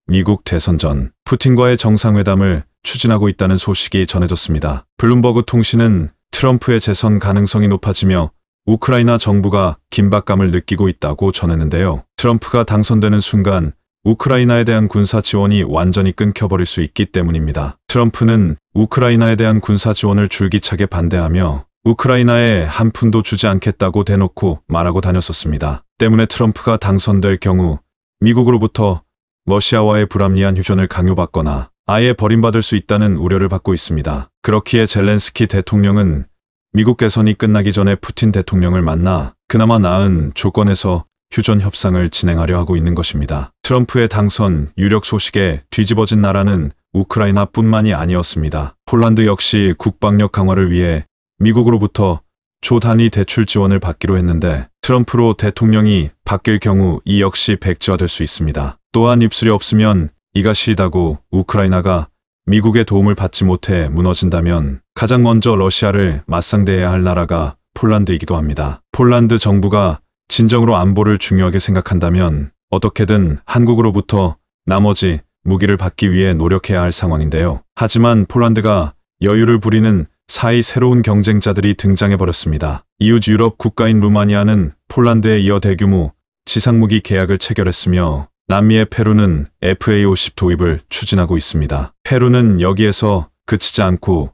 미국 대선 전 푸틴과의 정상회담을 추진하고 있다는 소식이 전해졌습니다. 블룸버그 통신은 트럼프의 재선 가능성이 높아지며 우크라이나 정부가 긴박감을 느끼고 있다고 전했는데요. 트럼프가 당선되는 순간 우크라이나에 대한 군사 지원이 완전히 끊겨버릴 수 있기 때문입니다. 트럼프는 우크라이나에 대한 군사 지원을 줄기차게 반대하며 우크라이나에 한 푼도 주지 않겠다고 대놓고 말하고 다녔었습니다. 때문에 트럼프가 당선될 경우 미국으로부터 러시아와의 불합리한 휴전을 강요받거나 아예 버림받을 수 있다는 우려를 받고 있습니다. 그렇기에 젤렌스키 대통령은 미국 개선이 끝나기 전에 푸틴 대통령을 만나 그나마 나은 조건에서 휴전 협상을 진행하려 하고 있는 것입니다. 트럼프의 당선 유력 소식에 뒤집어진 나라는 우크라이나뿐만이 아니었습니다. 폴란드 역시 국방력 강화를 위해 미국으로부터 조단위 대출 지원을 받기로 했는데 트럼프로 대통령이 바뀔 경우 이 역시 백지화될 수 있습니다. 또한 입술이 없으면 이가 시다고 우크라이나가 미국의 도움을 받지 못해 무너진다면 가장 먼저 러시아를 맞상대해야 할 나라가 폴란드이기도 합니다. 폴란드 정부가 진정으로 안보를 중요하게 생각한다면 어떻게든 한국으로부터 나머지 무기를 받기 위해 노력해야 할 상황인데요. 하지만 폴란드가 여유를 부리는 사이 새로운 경쟁자들이 등장해버렸습니다. 이웃 유럽 국가인 루마니아는 폴란드에 이어 대규모 지상무기 계약을 체결했으며 남미의 페루는 FA50 도입을 추진하고 있습니다. 페루는 여기에서 그치지 않고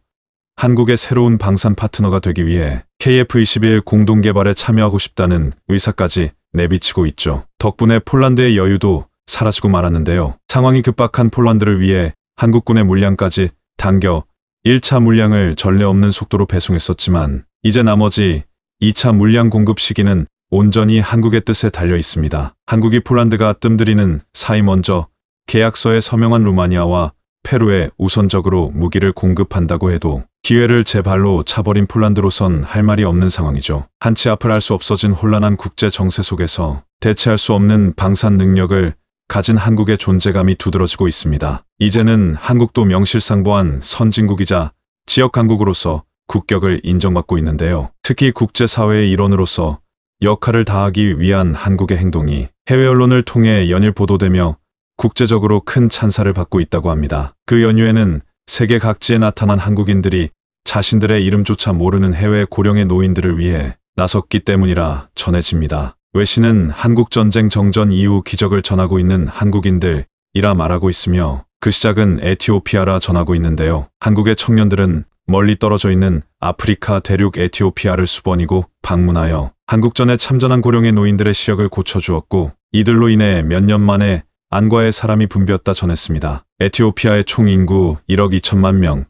한국의 새로운 방산 파트너가 되기 위해 KF21 공동 개발에 참여하고 싶다는 의사까지 내비치고 있죠. 덕분에 폴란드의 여유도 사라지고 말았는데요. 상황이 급박한 폴란드를 위해 한국군의 물량까지 당겨 1차 물량을 전례 없는 속도로 배송했었지만 이제 나머지 2차 물량 공급 시기는 온전히 한국의 뜻에 달려 있습니다. 한국이 폴란드가 뜸들이는 사이 먼저 계약서에 서명한 루마니아와 페루에 우선적으로 무기를 공급한다고 해도 기회를 제 발로 차버린 폴란드로선 할 말이 없는 상황이죠. 한치 앞을 알 수 없어진 혼란한 국제 정세 속에서 대체할 수 없는 방산 능력을 가진 한국의 존재감이 두드러지고 있습니다. 이제는 한국도 명실상부한 선진국이자 지역 강국으로서 국격을 인정받고 있는데요. 특히 국제사회의 일원으로서 역할을 다하기 위한 한국의 행동이 해외 언론을 통해 연일 보도되며 국제적으로 큰 찬사를 받고 있다고 합니다. 그연휴에는 세계 각지에 나타난 한국인들이 자신들의 이름조차 모르는 해외 고령의 노인들을 위해 나섰기 때문이라 전해집니다. 외신은 한국전쟁 정전 이후 기적을 전하고 있는 한국인들이라 말하고 있으며 그 시작은 에티오피아라 전하고 있는데요. 한국의 청년들은 멀리 떨어져 있는 아프리카 대륙 에티오피아를 수번이고 방문하여 한국전에 참전한 고령의 노인들의 시력을 고쳐주었고 이들로 인해 몇 년 만에 안과의 사람이 붐볐다 전했습니다. 에티오피아의 총 인구 1억 2천만 명,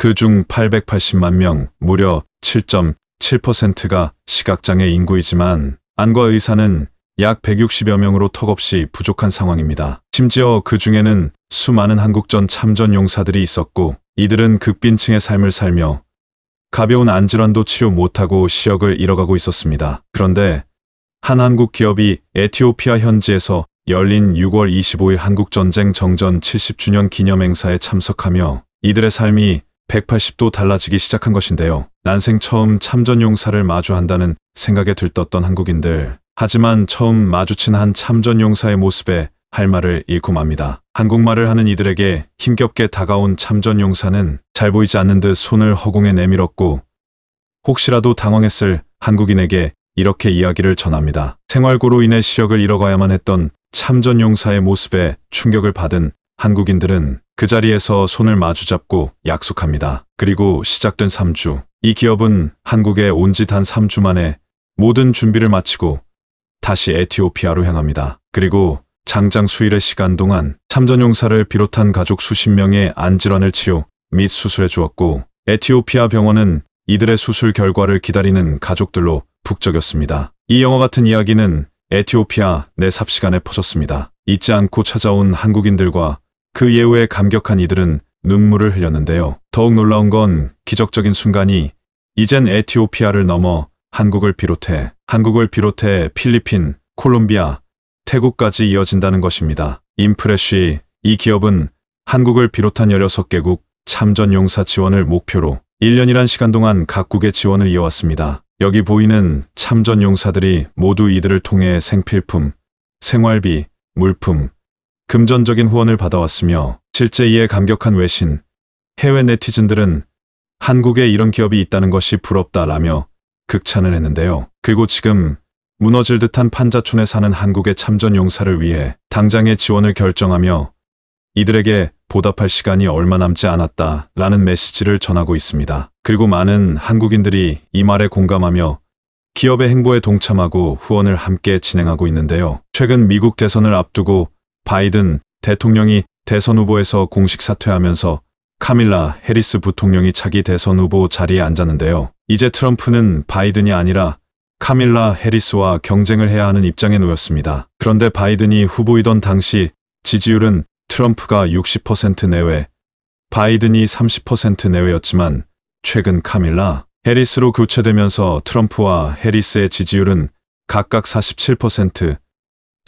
그중 880만 명, 무려 7.7%가 시각장애 인구이지만 안과 의사는 약 160여 명으로 턱없이 부족한 상황입니다. 심지어 그 중에는 수많은 한국전 참전 용사들이 있었고 이들은 극빈층의 삶을 살며 가벼운 안질환도 치료 못하고 시역을 잃어가고 있었습니다. 그런데 한 한국 기업이 에티오피아 현지에서 열린 6월 25일 한국전쟁 정전 70주년 기념 행사에 참석하며 이들의 삶이 180도 달라지기 시작한 것인데요. 난생 처음 참전용사를 마주한다는 생각에 들떴던 한국인들. 하지만 처음 마주친 한 참전용사의 모습에 할 말을 잃고 맙니다. 한국말을 하는 이들에게 힘겹게 다가온 참전용사는 잘 보이지 않는 듯 손을 허공에 내밀었고 혹시라도 당황했을 한국인에게 이렇게 이야기를 전합니다. 생활고로 인해 시력을 잃어가야만 했던 참전용사의 모습에 충격을 받은 한국인들은 그 자리에서 손을 마주잡고 약속합니다. 그리고 시작된 3주, 이 기업은 한국에 온지단 3주 만에 모든 준비를 마치고 다시 에티오피아로 향합니다. 그리고 장장 수일의 시간 동안 참전용사를 비롯한 가족 수십 명의 안질환을 치료 및 수술해 주었고 에티오피아 병원은 이들의 수술 결과를 기다리는 가족들로 북적였습니다. 이 영화 같은 이야기는 에티오피아 내삽 시간에 퍼졌습니다. 잊지 않고 찾아온 한국인들과 그 예우에 감격한 이들은 눈물을 흘렸는데요. 더욱 놀라운 건 기적적인 순간이 이젠 에티오피아를 넘어 한국을 비롯해 한국을 비롯해 필리핀, 콜롬비아, 태국까지 이어진다는 것입니다. 인프레쉬 이 기업은 한국을 비롯한 16개국 참전 용사 지원을 목표로 1년이란 시간 동안 각국의 지원을 이어왔습니다. 여기 보이는 참전 용사들이 모두 이들을 통해 생필품, 생활비, 물품, 금전적인 후원을 받아왔으며 실제 이에 감격한 외신, 해외 네티즌들은 한국에 이런 기업이 있다는 것이 부럽다라며 극찬을 했는데요. 그리고 지금 무너질 듯한 판자촌에 사는 한국의 참전 용사를 위해 당장의 지원을 결정하며 이들에게 보답할 시간이 얼마 남지 않았다 라는 메시지를 전하고 있습니다. 그리고 많은 한국인들이 이 말에 공감하며 기업의 행보에 동참하고 후원을 함께 진행하고 있는데요. 최근 미국 대선을 앞두고 바이든 대통령이 대선 후보에서 공식 사퇴하면서 카밀라 해리스 부통령이 차기 대선 후보 자리에 앉았는데요. 이제 트럼프는 바이든이 아니라 카밀라 해리스와 경쟁을 해야 하는 입장에 놓였습니다. 그런데 바이든이 후보이던 당시 지지율은 트럼프가 60% 내외, 바이든이 30% 내외였지만 최근 카밀라 해리스로 교체되면서 트럼프와 해리스의 지지율은 각각 47%,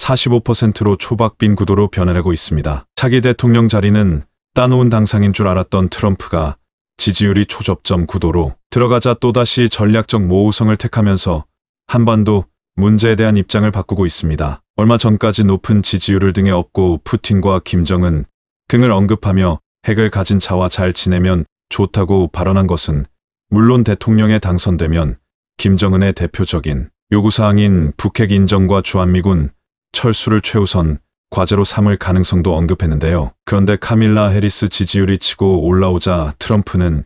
45%로 초박빈 구도로 변해내고 있습니다. 차기 대통령 자리는 따놓은 당상인 줄 알았던 트럼프가 지지율이 초접점 구도로 들어가자 또다시 전략적 모호성을 택하면서 한반도 문제에 대한 입장을 바꾸고 있습니다. 얼마 전까지 높은 지지율을 등에 업고 푸틴과 김정은 등을 언급하며 핵을 가진 자와 잘 지내면 좋다고 발언한 것은 물론 대통령에 당선되면 김정은의 대표적인 요구사항인 북핵 인정과 주한미군 철수를 최우선 과제로 삼을 가능성도 언급했는데요. 그런데 카밀라 해리스 지지율이 치고 올라오자 트럼프는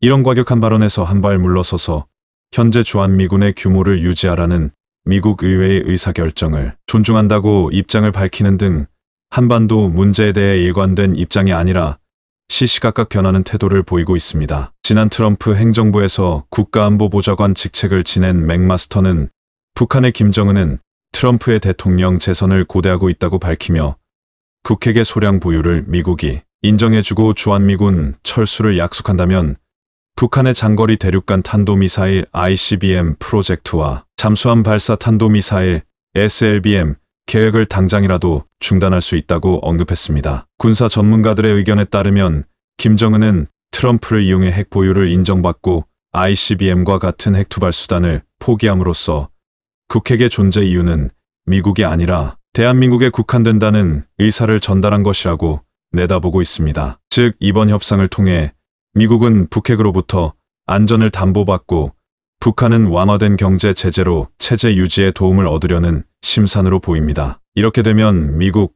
이런 과격한 발언에서 한 발 물러서서 현재 주한미군의 규모를 유지하라는 미국 의회의 의사결정을 존중한다고 입장을 밝히는 등 한반도 문제에 대해 일관된 입장이 아니라 시시각각 변하는 태도를 보이고 있습니다. 지난 트럼프 행정부에서 국가안보보좌관 직책을 지낸 맥마스터는 북한의 김정은은 트럼프의 대통령 재선을 고대하고 있다고 밝히며 국핵의 소량 보유를 미국이 인정해주고 주한미군 철수를 약속한다면 북한의 장거리 대륙간 탄도미사일 ICBM 프로젝트와 잠수함 발사 탄도미사일 SLBM 계획을 당장이라도 중단할 수 있다고 언급했습니다. 군사 전문가들의 의견에 따르면 김정은은 트럼프를 이용해 핵 보유를 인정받고 ICBM과 같은 핵투발 수단을 포기함으로써 국핵의 존재 이유는 미국이 아니라 대한민국에 국한된다는 의사를 전달한 것이라고 내다보고 있습니다. 즉 이번 협상을 통해 미국은 북핵으로부터 안전을 담보받고 북한은 완화된 경제 제재로 체제 유지에 도움을 얻으려는 심산으로 보입니다. 이렇게 되면 미국,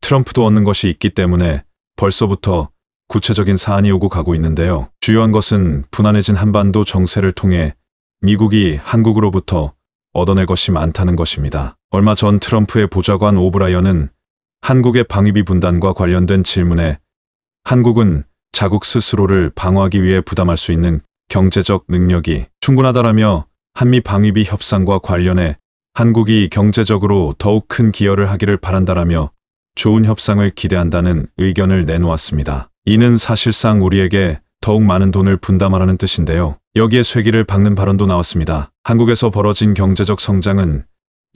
트럼프도 얻는 것이 있기 때문에 벌써부터 구체적인 사안이 오고 가고 있는데요. 주요한 것은 분안해진 한반도 정세를 통해 미국이 한국으로부터 얻어낼 것이 많다는 것입니다. 얼마 전 트럼프의 보좌관 오브라이언은 한국의 방위비 분단과 관련된 질문에 한국은 자국 스스로를 방어하기 위해 부담할 수 있는 경제적 능력이 충분하다라며 한미 방위비 협상과 관련해 한국이 경제적으로 더욱 큰 기여를 하기를 바란다라며 좋은 협상을 기대한다는 의견을 내놓았습니다. 이는 사실상 우리에게 더욱 많은 돈을 분담하라는 뜻인데요. 여기에 쇠기를 박는 발언도 나왔습니다. 한국에서 벌어진 경제적 성장은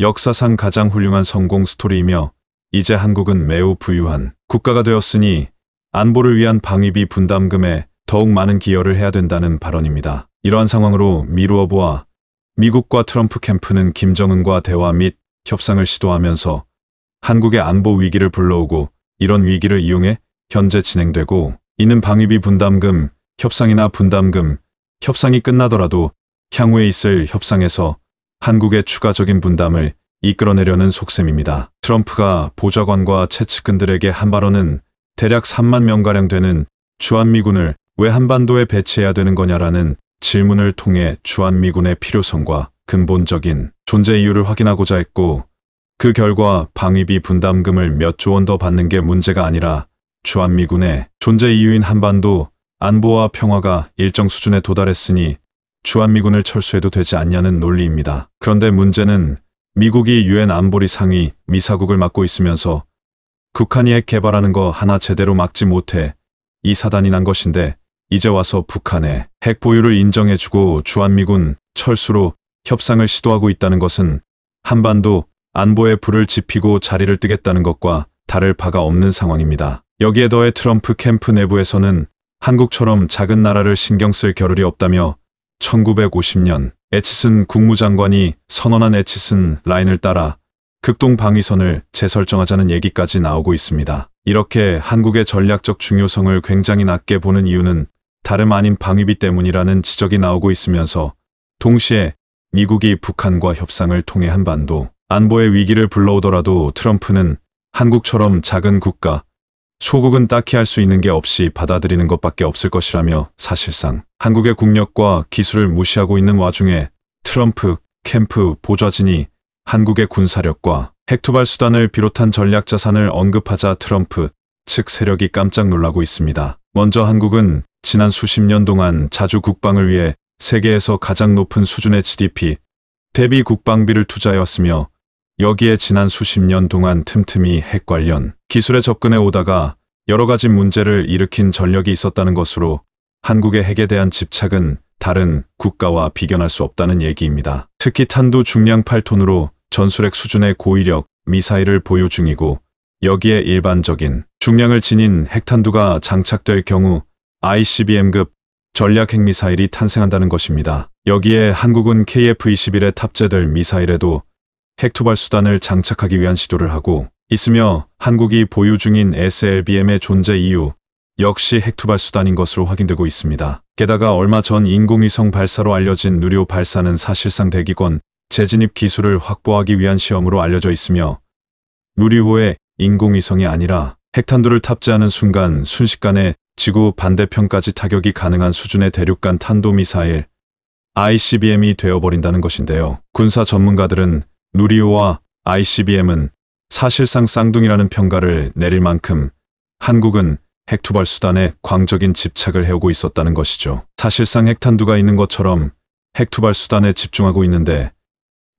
역사상 가장 훌륭한 성공 스토리이며 이제 한국은 매우 부유한 국가가 되었으니 안보를 위한 방위비 분담금에 더욱 많은 기여를 해야 된다는 발언입니다. 이러한 상황으로 미루어 보아 미국과 트럼프 캠프는 김정은과 대화 및 협상을 시도하면서 한국의 안보 위기를 불러오고 이런 위기를 이용해 현재 진행되고 이는 방위비 분담금, 협상이나 분담금, 협상이 끝나더라도 향후에 있을 협상에서 한국의 추가적인 분담을 이끌어내려는 속셈입니다. 트럼프가 보좌관과 채측근들에게한 발언은 대략 3만 명가량 되는 주한미군을 왜 한반도에 배치해야 되는 거냐라는 질문을 통해 주한미군의 필요성과 근본적인 존재 이유를 확인하고자 했고 그 결과 방위비 분담금을 몇조원더 받는 게 문제가 아니라 주한미군의 존재 이유인 한반도 안보와 평화가 일정 수준에 도달했으니 주한미군을 철수해도 되지 않냐는 논리입니다. 그런데 문제는 미국이 유엔 안보리 상위 미사국을 맡고 있으면서 북한이 핵 개발하는 거 하나 제대로 막지 못해 이 사단이 난 것인데 이제 와서 북한의 핵 보유를 인정해주고 주한미군 철수로 협상을 시도하고 있다는 것은 한반도 안보의 불을 지피고 자리를 뜨겠다는 것과 다를 바가 없는 상황입니다. 여기에 더해 트럼프 캠프 내부에서는 한국처럼 작은 나라를 신경 쓸 겨를이 없다며 1950년 에치슨 국무장관이 선언한 에치슨 라인을 따라 극동 방위선을 재설정하자는 얘기까지 나오고 있습니다. 이렇게 한국의 전략적 중요성을 굉장히 낮게 보는 이유는 다름 아닌 방위비 때문이라는 지적이 나오고 있으면서 동시에 미국이 북한과 협상을 통해 한반도 안보의 위기를 불러오더라도 트럼프는 한국처럼 작은 국가 소국은 딱히 할 수 있는 게 없이 받아들이는 것밖에 없을 것이라며 사실상 한국의 국력과 기술을 무시하고 있는 와중에 트럼프, 캠프, 보좌진이 한국의 군사력과 핵투발 수단을 비롯한 전략 자산을 언급하자 트럼프 측 세력이 깜짝 놀라고 있습니다. 먼저 한국은 지난 수십 년 동안 자주 국방을 위해 세계에서 가장 높은 수준의 GDP, 대비 국방비를 투자해왔으며 여기에 지난 수십 년 동안 틈틈이 핵 관련 기술에 접근해 오다가 여러 가지 문제를 일으킨 전력이 있었다는 것으로 한국의 핵에 대한 집착은 다른 국가와 비견할 수 없다는 얘기입니다. 특히 탄두 중량 8톤으로 전술핵 수준의 고위력 미사일을 보유 중이고 여기에 일반적인 중량을 지닌 핵탄두가 장착될 경우 ICBM급 전략 핵미사일이 탄생한다는 것입니다. 여기에 한국은 KF-21에 탑재될 미사일에도 핵투발 수단을 장착하기 위한 시도를 하고 있으며 한국이 보유 중인 SLBM의 존재 이유 역시 핵투발 수단인 것으로 확인되고 있습니다. 게다가 얼마 전 인공위성 발사로 알려진 누리호 발사는 사실상 대기권 재진입 기술을 확보하기 위한 시험으로 알려져 있으며 누리호의 인공위성이 아니라 핵탄두를 탑재하는 순간 순식간에 지구 반대편까지 타격이 가능한 수준의 대륙간 탄도미사일 ICBM이 되어버린다는 것인데요. 군사 전문가들은 누리호와 ICBM은 사실상 쌍둥이라는 평가를 내릴 만큼 한국은 핵투발 수단에 광적인 집착을 해오고 있었다는 것이죠. 사실상 핵탄두가 있는 것처럼 핵투발 수단에 집중하고 있는데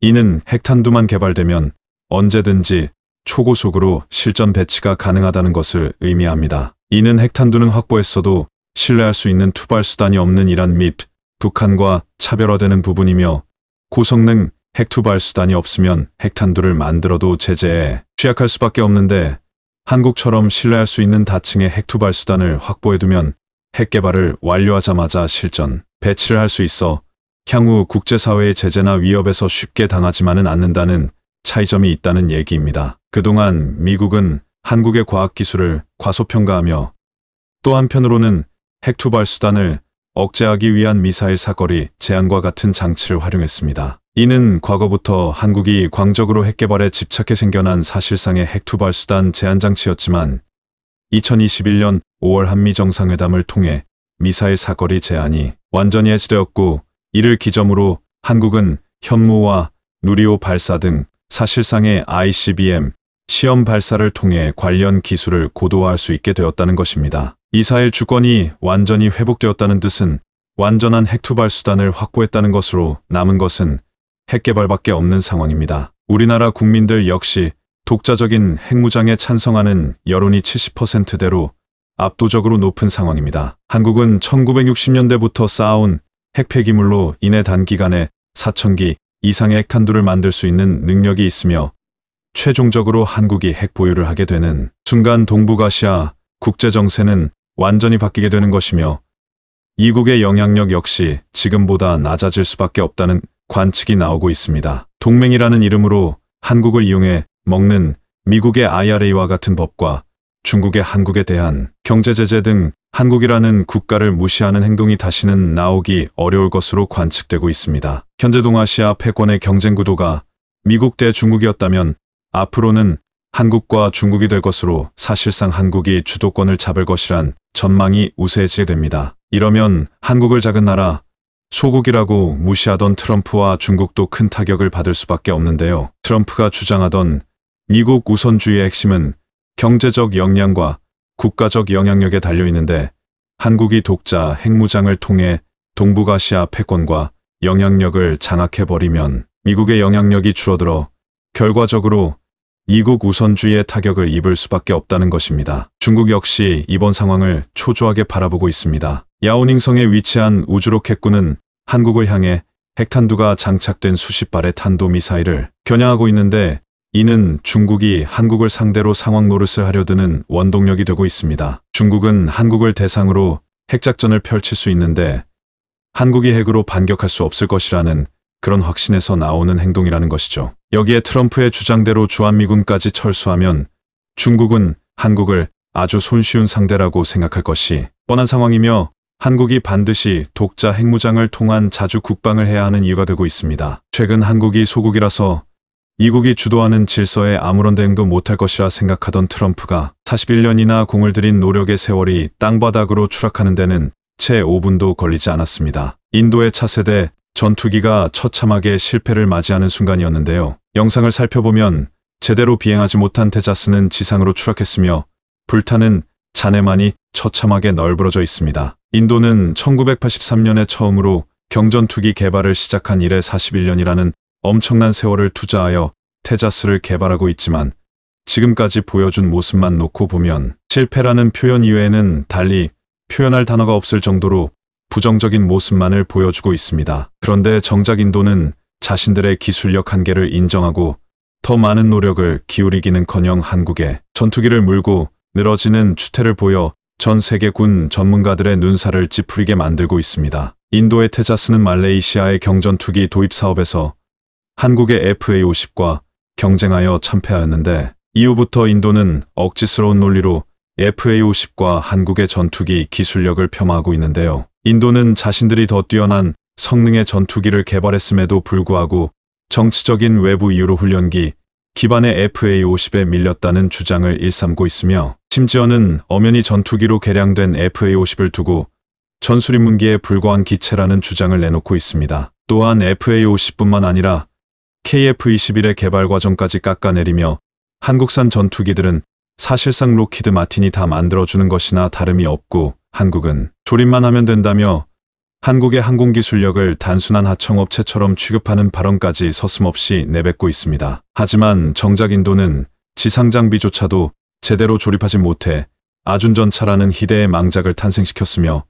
이는 핵탄두만 개발되면 언제든지 초고속으로 실전 배치가 가능하다는 것을 의미합니다. 이는 핵탄두는 확보했어도 신뢰할 수 있는 투발 수단이 없는 이란 및 북한과 차별화되는 부분이며 고성능 핵투발 수단이 없으면 핵탄두를 만들어도 제재에 취약할 수밖에 없는데 한국처럼 신뢰할 수 있는 다층의 핵투발 수단을 확보해두면 핵개발을 완료하자마자 실전, 배치를 할 수 있어 향후 국제사회의 제재나 위협에서 쉽게 당하지만은 않는다는 차이점이 있다는 얘기입니다. 그동안 미국은 한국의 과학기술을 과소평가하며 또 한편으로는 핵투발 수단을 억제하기 위한 미사일 사거리 제한과 같은 장치를 활용했습니다. 이는 과거부터 한국이 광적으로 핵개발에 집착해 생겨난 사실상의 핵투발 수단 제한장치였지만 2021년 5월 한미정상회담을 통해 미사일 사거리 제한이 완전히 해제되었고 이를 기점으로 한국은 현무와 누리호 발사 등 사실상의 ICBM 시험 발사를 통해 관련 기술을 고도화할 수 있게 되었다는 것입니다. 이사일 주권이 완전히 회복되었다는 뜻은 완전한 핵투발 수단을 확보했다는 것으로 남은 것은 핵개발밖에 없는 상황입니다. 우리나라 국민들 역시 독자적인 핵무장에 찬성하는 여론이 70%대로 압도적으로 높은 상황입니다. 한국은 1960년대부터 쌓아온 핵폐기물로 인해 단기간에 4천기 이상의 핵탄두를 만들 수 있는 능력이 있으며 최종적으로 한국이 핵 보유를 하게 되는 순간 동북아시아 국제정세는 완전히 바뀌게 되는 것이며 이국의 영향력 역시 지금보다 낮아질 수밖에 없다는 관측이 나오고 있습니다. 동맹이라는 이름으로 한국을 이용해 먹는 미국의 IRA와 같은 법과 중국의 한국에 대한 경제제재 등 한국이라는 국가를 무시하는 행동이 다시는 나오기 어려울 것으로 관측되고 있습니다. 현재 동아시아 패권의 경쟁 구도가 미국 대 중국이었다면 앞으로는 한국과 중국이 될 것으로 사실상 한국이 주도권을 잡을 것이란 전망이 우세해지게 됩니다. 이러면 한국을 작은 나라, 소국이라고 무시하던 트럼프와 중국도 큰 타격을 받을 수밖에 없는데요. 트럼프가 주장하던 미국 우선주의의 핵심은 경제적 역량과 국가적 영향력에 달려있는데 한국이 독자 핵무장을 통해 동북아시아 패권과 영향력을 장악해버리면 미국의 영향력이 줄어들어 결과적으로 미국 우선주의의 타격을 입을 수밖에 없다는 것입니다. 중국 역시 이번 상황을 초조하게 바라보고 있습니다. 야오닝성에 위치한 우주로켓군은 한국을 향해 핵탄두가 장착된 수십 발의 탄도미사일을 겨냥하고 있는데 이는 중국이 한국을 상대로 상황 노릇을 하려 드는 원동력이 되고 있습니다. 중국은 한국을 대상으로 핵작전을 펼칠 수 있는데 한국이 핵으로 반격할 수 없을 것이라는 그런 확신에서 나오는 행동이라는 것이죠. 여기에 트럼프의 주장대로 주한미군까지 철수하면 중국은 한국을 아주 손쉬운 상대라고 생각할 것이 뻔한 상황이며 한국이 반드시 독자 핵무장을 통한 자주 국방을 해야 하는 이유가 되고 있습니다. 최근 한국이 소국이라서 이국이 주도하는 질서에 아무런 대응도 못할 것이라 생각하던 트럼프가 41년이나 공을 들인 노력의 세월이 땅바닥으로 추락하는 데는 채 5분도 걸리지 않았습니다. 인도의 차세대 전투기가 처참하게 실패를 맞이하는 순간이었는데요. 영상을 살펴보면 제대로 비행하지 못한 테자스는 지상으로 추락했으며 불타는 잔해만이 처참하게 널브러져 있습니다. 인도는 1983년에 처음으로 경전투기 개발을 시작한 이래 41년이라는 엄청난 세월을 투자하여 테자스를 개발하고 있지만 지금까지 보여준 모습만 놓고 보면 실패라는 표현 이외에는 달리 표현할 단어가 없을 정도로 부정적인 모습만을 보여주고 있습니다. 그런데 정작 인도는 자신들의 기술력 한계를 인정하고 더 많은 노력을 기울이기는커녕 한국에 전투기를 물고 늘어지는 추태를 보여 전 세계 군 전문가들의 눈살을 찌푸리게 만들고 있습니다. 인도의 테자스는 말레이시아의 경전투기 도입 사업에서 한국의 FA50과 경쟁하여 참패하였는데 이후부터 인도는 억지스러운 논리로 FA50과 한국의 전투기 기술력을 폄하하고 있는데요. 인도는 자신들이 더 뛰어난 성능의 전투기를 개발했음에도 불구하고 정치적인 외부 이유로 훈련기, 기반의 FA-50에 밀렸다는 주장을 일삼고 있으며 심지어는 엄연히 전투기로 개량된 FA-50을 두고 전술인문기에 불과한 기체라는 주장을 내놓고 있습니다. 또한 FA-50뿐만 아니라 KF-21의 개발 과정까지 깎아내리며 한국산 전투기들은 사실상 로키드 마틴이 다 만들어주는 것이나 다름이 없고 한국은 조립만 하면 된다며 한국의 항공기술력을 단순한 하청업체처럼 취급하는 발언까지 서슴없이 내뱉고 있습니다. 하지만 정작 인도는 지상장비조차도 제대로 조립하지 못해 아준전차라는 희대의 망작을 탄생시켰으며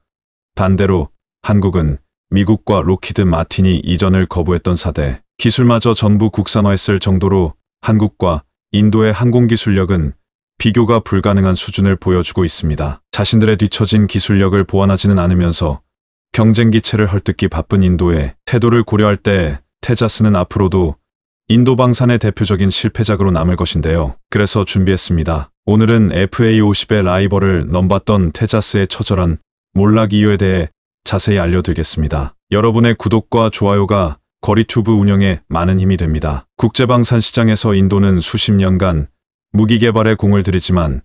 반대로 한국은 미국과 로키드 마틴이 이전을 거부했던 사대 기술마저 전부 국산화했을 정도로 한국과 인도의 항공기술력은 비교가 불가능한 수준을 보여주고 있습니다. 자신들의 뒤처진 기술력을 보완하지는 않으면서 경쟁기체를 헐뜯기 바쁜 인도의 태도를 고려할 때 테자스는 앞으로도 인도 방산의 대표적인 실패작으로 남을 것인데요. 그래서 준비했습니다. 오늘은 FA50의 라이벌을 넘봤던 테자스의 처절한 몰락 이유에 대해 자세히 알려드리겠습니다. 여러분의 구독과 좋아요가 거리튜브 운영에 많은 힘이 됩니다. 국제방산 시장에서 인도는 수십 년간 무기개발에 공을 들이지만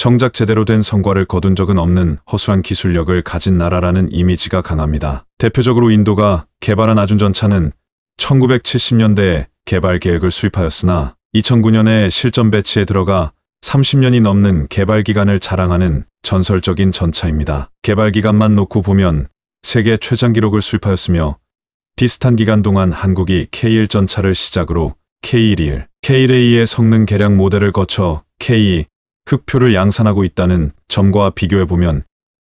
정작 제대로 된 성과를 거둔 적은 없는 허수한 기술력을 가진 나라라는 이미지가 강합니다. 대표적으로 인도가 개발한 아준전차는 1970년대에 개발 계획을 수립하였으나 2009년에 실전 배치에 들어가 30년이 넘는 개발 기간을 자랑하는 전설적인 전차입니다. 개발 기간만 놓고 보면 세계 최장 기록을 수입하였으며 비슷한 기간 동안 한국이 K1 전차를 시작으로 K121, K1A의 성능 개량 모델을 거쳐 K2, 흑표를 양산하고 있다는 점과 비교해보면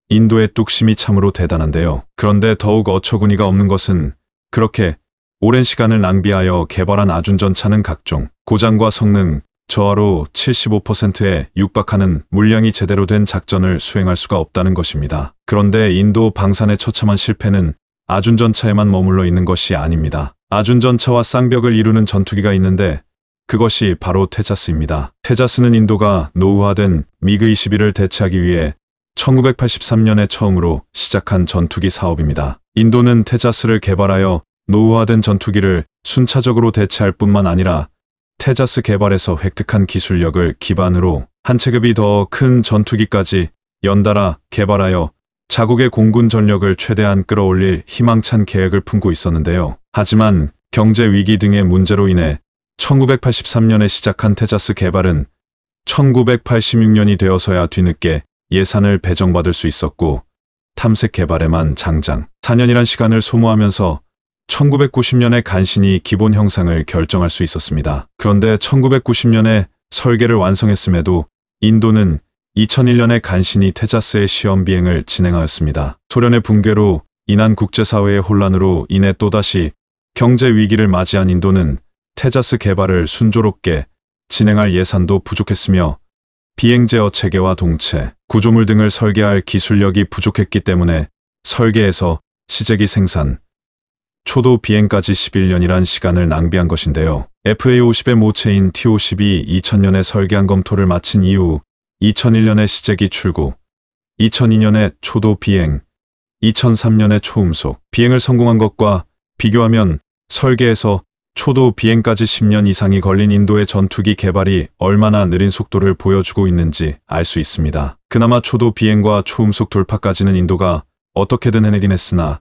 인도의 뚝심이 참으로 대단한데요. 그런데 더욱 어처구니가 없는 것은 그렇게 오랜 시간을 낭비하여 개발한 아준전차는 각종 고장과 성능, 저하로 75%에 육박하는 물량이 제대로 된 작전을 수행할 수가 없다는 것입니다. 그런데 인도 방산의 처참한 실패는 아준전차에만 머물러 있는 것이 아닙니다. 아준전차와 쌍벽을 이루는 전투기가 있는데 그것이 바로 테자스입니다. 테자스는 인도가 노후화된 미그21을 대체하기 위해 1983년에 처음으로 시작한 전투기 사업입니다. 인도는 테자스를 개발하여 노후화된 전투기를 순차적으로 대체할 뿐만 아니라 테자스 개발에서 획득한 기술력을 기반으로 한 체급이 더 큰 전투기까지 연달아 개발하여 자국의 공군 전력을 최대한 끌어올릴 희망찬 계획을 품고 있었는데요. 하지만 경제 위기 등의 문제로 인해 1983년에 시작한 테자스 개발은 1986년이 되어서야 뒤늦게 예산을 배정받을 수 있었고 탐색 개발에만 장장 4년이란 시간을 소모하면서 1990년에 간신히 기본 형상을 결정할 수 있었습니다. 그런데 1990년에 설계를 완성했음에도 인도는 2001년에 간신히 테자스의 시험 비행을 진행하였습니다. 소련의 붕괴로 인한 국제사회의 혼란으로 인해 또다시 경제 위기를 맞이한 인도는 테자스 개발을 순조롭게 진행할 예산도 부족했으며 비행 제어 체계와 동체, 구조물 등을 설계할 기술력이 부족했기 때문에 설계에서 시제기 생산, 초도 비행까지 11년이란 시간을 낭비한 것인데요. FA50의 모체인 T52 2000년에 설계한 검토를 마친 이후 2001년에 시제기 출고, 2002년에 초도 비행, 2003년에 초음속 비행을 성공한 것과 비교하면 설계에서 초도 비행까지 10년 이상이 걸린 인도의 전투기 개발이 얼마나 느린 속도를 보여주고 있는지 알 수 있습니다. 그나마 초도 비행과 초음속 돌파까지는 인도가 어떻게든 해내긴 했으나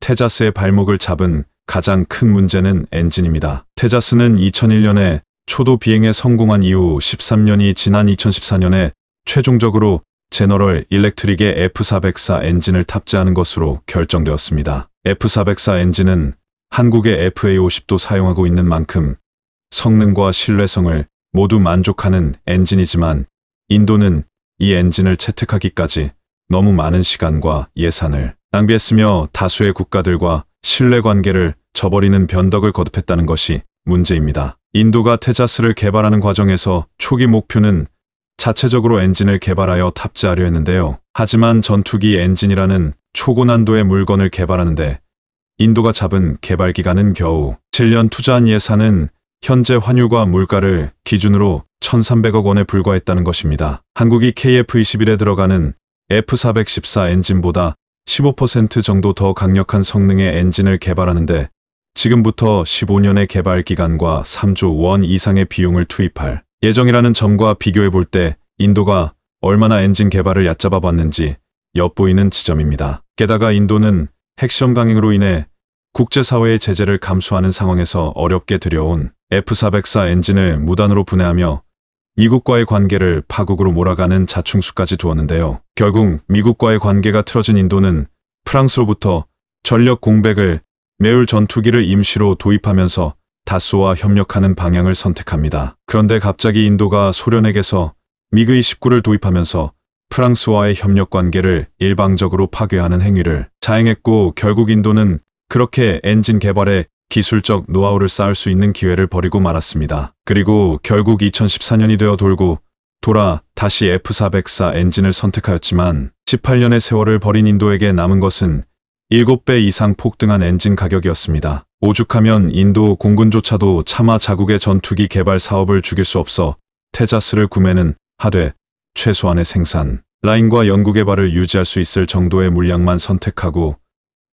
테자스의 발목을 잡은 가장 큰 문제는 엔진입니다. 테자스는 2001년에 초도 비행에 성공한 이후 13년이 지난 2014년에 최종적으로 제너럴 일렉트릭의 F404 엔진을 탑재하는 것으로 결정되었습니다. F404 엔진은 한국의 FA50도 사용하고 있는 만큼 성능과 신뢰성을 모두 만족하는 엔진이지만 인도는 이 엔진을 채택하기까지 너무 많은 시간과 예산을 낭비했으며 다수의 국가들과 신뢰관계를 저버리는 변덕을 거듭했다는 것이 문제입니다. 인도가 테자스를 개발하는 과정에서 초기 목표는 자체적으로 엔진을 개발하여 탑재하려 했는데요. 하지만 전투기 엔진이라는 초고난도의 물건을 개발하는데 인도가 잡은 개발 기간은 겨우 7년 투자한 예산은 현재 환율과 물가를 기준으로 1,300억 원에 불과했다는 것입니다. 한국이 KF-21에 들어가는 F414 엔진보다 15% 정도 더 강력한 성능의 엔진을 개발하는데 지금부터 15년의 개발 기간과 3조 원 이상의 비용을 투입할 예정이라는 점과 비교해 볼 때 인도가 얼마나 엔진 개발을 얕잡아 봤는지 엿보이는 지점입니다. 게다가 인도는 핵시험 강행으로 인해 국제사회의 제재를 감수하는 상황에서 어렵게 들여온 F-404 엔진을 무단으로 분해하며 미국과의 관계를 파국으로 몰아가는 자충수까지 두었는데요. 결국 미국과의 관계가 틀어진 인도는 프랑스로부터 전력 공백을 매울 전투기를 임시로 도입하면서 다스와 협력하는 방향을 선택합니다. 그런데 갑자기 인도가 소련에게서 미그-29를 도입하면서 프랑스와의 협력 관계를 일방적으로 파괴하는 행위를 자행했고 결국 인도는 그렇게 엔진 개발에 기술적 노하우를 쌓을 수 있는 기회를 버리고 말았습니다. 그리고 결국 2014년이 되어 돌고 돌아 다시 F404 엔진을 선택하였지만 18년의 세월을 버린 인도에게 남은 것은 7배 이상 폭등한 엔진 가격이었습니다. 오죽하면 인도 공군조차도 차마 자국의 전투기 개발 사업을 죽일 수 없어 테자스를 구매는 하되 최소한의 생산, 라인과 연구개발을 유지할 수 있을 정도의 물량만 선택하고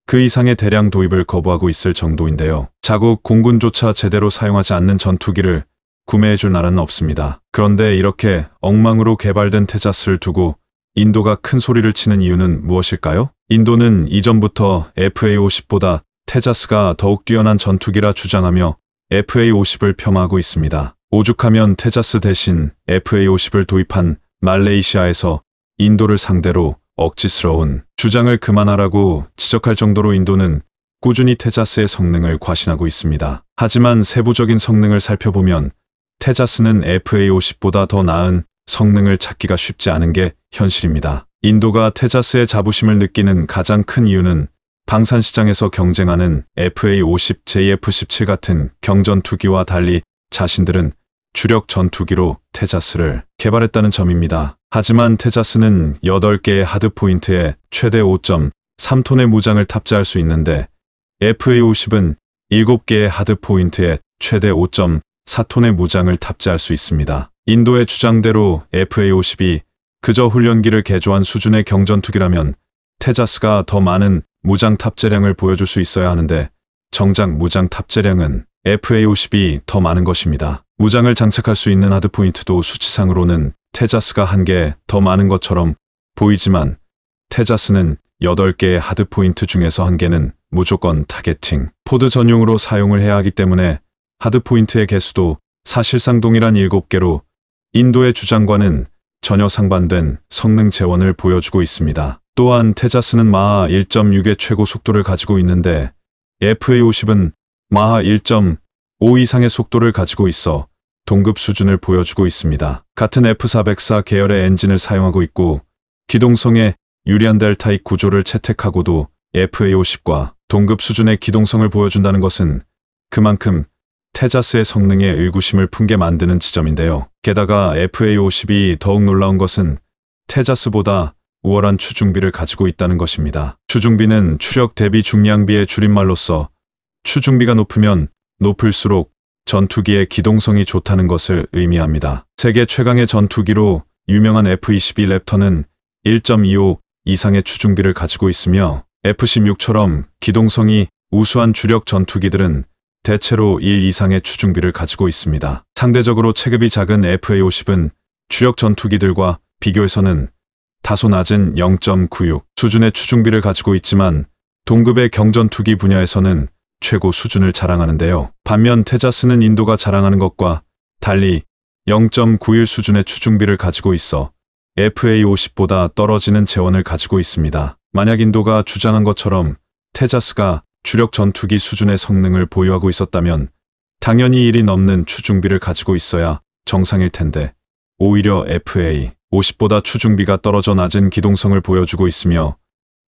그 이상의 대량 도입을 거부하고 있을 정도인데요. 자국 공군조차 제대로 사용하지 않는 전투기를 구매해 줄 나라는 없습니다. 그런데 이렇게 엉망으로 개발된 테자스를 두고 인도가 큰 소리를 치는 이유는 무엇일까요? 인도는 이전부터 FA-50보다 테자스가 더욱 뛰어난 전투기라 주장하며 FA-50을 폄하하고 있습니다. 오죽하면 테자스 대신 FA-50을 도입한 말레이시아에서 인도를 상대로 억지스러운 주장을 그만하라고 지적할 정도로 인도는 꾸준히 테자스의 성능을 과신하고 있습니다. 하지만 세부적인 성능을 살펴보면 테자스는 FA50보다 더 나은 성능을 찾기가 쉽지 않은 게 현실입니다. 인도가 테자스의 자부심을 느끼는 가장 큰 이유는 방산 시장에서 경쟁하는 FA50, JF17 같은 경전 투기와 달리 자신들은 주력 전투기로 테자스를 개발했다는 점입니다. 하지만 테자스는 8개의 하드포인트에 최대 5.3톤의 무장을 탑재할 수 있는데 FA-50은 7개의 하드포인트에 최대 5.4톤의 무장을 탑재할 수 있습니다. 인도의 주장대로 FA-50이 그저 훈련기를 개조한 수준의 경전투기라면 테자스가 더 많은 무장 탑재량을 보여줄 수 있어야 하는데 정작 무장 탑재량은 FA-50이 더 많은 것입니다. 무장을 장착할 수 있는 하드포인트도 수치상으로는 테자스가 한 개 더 많은 것처럼 보이지만 테자스는 8개의 하드포인트 중에서 한 개는 무조건 타겟팅, 포드 전용으로 사용을 해야 하기 때문에 하드포인트의 개수도 사실상 동일한 7개로 인도의 주장과는 전혀 상반된 성능 재원을 보여주고 있습니다. 또한 테자스는 마하 1.6의 최고 속도를 가지고 있는데 FA50은 마하 1. 5 이상의 속도를 가지고 있어 동급 수준을 보여주고 있습니다. 같은 F404 계열의 엔진을 사용하고 있고 기동성에 유리한 델타입 구조를 채택하고도 FA50과 동급 수준의 기동성을 보여준다는 것은 그만큼 테자스의 성능에 의구심을 품게 만드는 지점인데요. 게다가 FA50이 더욱 놀라운 것은 테자스보다 우월한 추중비를 가지고 있다는 것입니다. 추중비는 추력 대비 중량비의 줄임말로서 추중비가 높으면 높을수록 전투기의 기동성이 좋다는 것을 의미합니다. 세계 최강의 전투기로 유명한 F-22 랩터는 1.25 이상의 추중비를 가지고 있으며 F-16처럼 기동성이 우수한 주력 전투기들은 대체로 1 이상의 추중비를 가지고 있습니다. 상대적으로 체급이 작은 FA-50은 주력 전투기들과 비교해서는 다소 낮은 0.96 수준의 추중비를 가지고 있지만 동급의 경전투기 분야에서는 최고 수준을 자랑하는데요. 반면 테자스는 인도가 자랑하는 것과 달리 0.91 수준의 추중비를 가지고 있어 FA50보다 떨어지는 재원을 가지고 있습니다. 만약 인도가 주장한 것처럼 테자스가 주력 전투기 수준의 성능을 보유하고 있었다면 당연히 1이 넘는 추중비를 가지고 있어야 정상일 텐데 오히려 FA50보다 추중비가 떨어져 낮은 기동성을 보여주고 있으며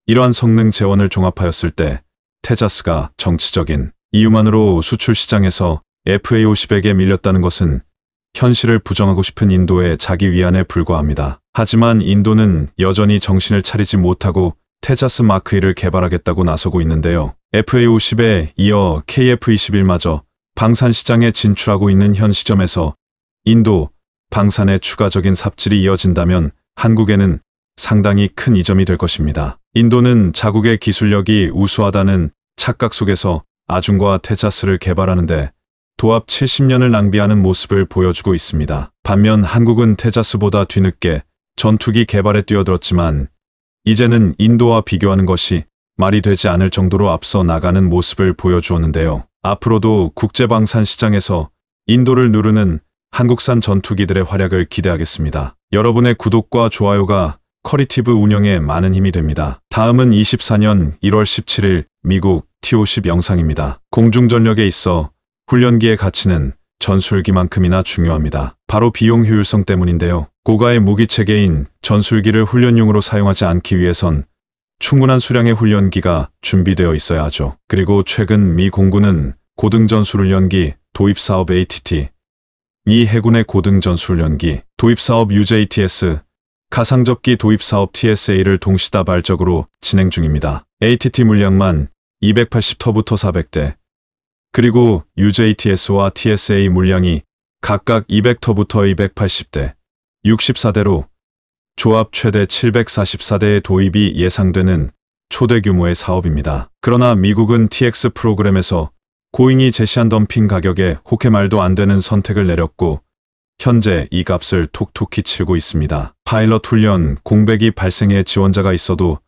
이러한 성능 재원을 종합하였을 때 테자스가 정치적인 이유만으로 수출 시장에서 FA50에게 밀렸다는 것은 현실을 부정하고 싶은 인도의 자기 위안에 불과합니다. 하지만 인도는 여전히 정신을 차리지 못하고 테자스 마크1을 개발하겠다고 나서고 있는데요. FA50에 이어 KF21마저 방산 시장에 진출하고 있는 현 시점에서 인도 방산의 추가적인 삽질이 이어진다면 한국에는 상당히 큰 이점이 될 것입니다. 인도는 자국의 기술력이 우수하다는 착각 속에서 아중과 테자스를 개발하는데 도합 70년을 낭비하는 모습을 보여주고 있습니다. 반면 한국은 테자스보다 뒤늦게 전투기 개발에 뛰어들었지만 이제는 인도와 비교하는 것이 말이 되지 않을 정도로 앞서 나가는 모습을 보여주었는데요. 앞으로도 국제방산 시장에서 인도를 누르는 한국산 전투기들의 활약을 기대하겠습니다. 여러분의 구독과 좋아요가 커리티브 운영에 많은 힘이 됩니다. 다음은 24년 1월 17일 미국 T-50 영상입니다. 공중전력에 있어 훈련기의 가치는 전술기만큼이나 중요합니다. 바로 비용 효율성 때문인데요. 고가의 무기체계인 전술기를 훈련용으로 사용하지 않기 위해선 충분한 수량의 훈련기가 준비되어 있어야 하죠. 그리고 최근 미 공군은 고등전술훈련기 도입사업 ATT, 미 해군의 고등전술훈련기 도입사업 UJTS 가상접기 도입 사업 TSA를 동시다발적으로 진행 중입니다. ATT 물량만 280터부터 400대, 그리고 UJTS와 TSA 물량이 각각 200터부터 280대, 64대로 조합 최대 744대의 도입이 예상되는 초대 규모의 사업입니다. 그러나 미국은 TX 프로그램에서 고잉이 제시한 덤핑 가격에 호해말도안 되는 선택을 내렸고 현재 이 값을 톡톡히 치고 있습니다. 파일럿 훈련 공백이 발생해 지원자가 있어도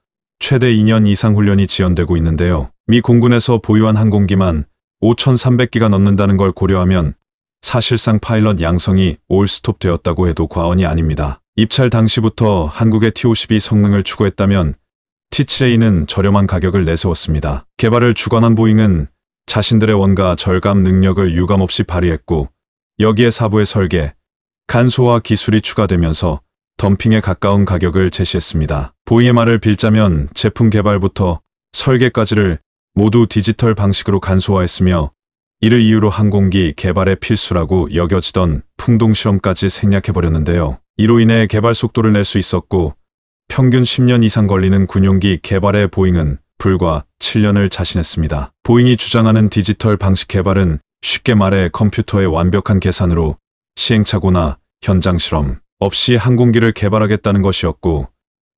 최대 2년 이상 훈련이 지연되고 있는데요. 미 공군에서 보유한 항공기만 5,300기가 넘는다는 걸 고려하면 사실상 파일럿 양성이 올스톱 되었다고 해도 과언이 아닙니다. 입찰 당시부터 한국의 T-52 성능을 추구했다면 T-7A는 저렴한 가격을 내세웠습니다. 개발을 주관한 보잉은 자신들의 원가 절감 능력을 유감없이 발휘했고 여기에 사부의 설계, 간소화 기술이 추가되면서 덤핑에 가까운 가격을 제시했습니다. VMR을 빌자면 제품 개발부터 설계까지를 모두 디지털 방식으로 간소화했으며 이를 이유로 항공기 개발의 필수라고 여겨지던 풍동시험까지 생략해버렸는데요. 이로 인해 개발 속도를 낼 수 있었고 평균 10년 이상 걸리는 군용기 개발의 보잉은 불과 7년을 자신했습니다. 보잉이 주장하는 디지털 방식 개발은 쉽게 말해 컴퓨터의 완벽한 계산으로 시행착오나 현장 실험 없이 항공기를 개발하겠다는 것이었고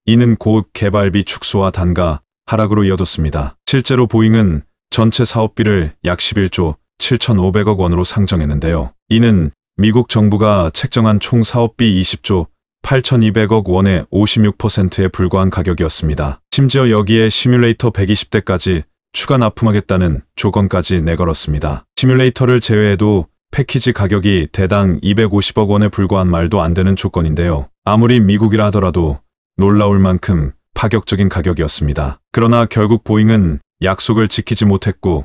이는 고급 개발비 축소와 단가 하락으로 이어졌습니다. 실제로 보잉은 전체 사업비를 약 11조 7,500억 원으로 상정했는데요. 이는 미국 정부가 책정한 총 사업비 20조 8,200억 원의 56%에 불과한 가격이었습니다. 심지어 여기에 시뮬레이터 120대까지 추가 납품하겠다는 조건까지 내걸었습니다. 시뮬레이터를 제외해도 패키지 가격이 대당 250억 원에 불과한 말도 안 되는 조건인데요. 아무리 미국이라 하더라도 놀라울 만큼 파격적인 가격이었습니다. 그러나 결국 보잉은 약속을 지키지 못했고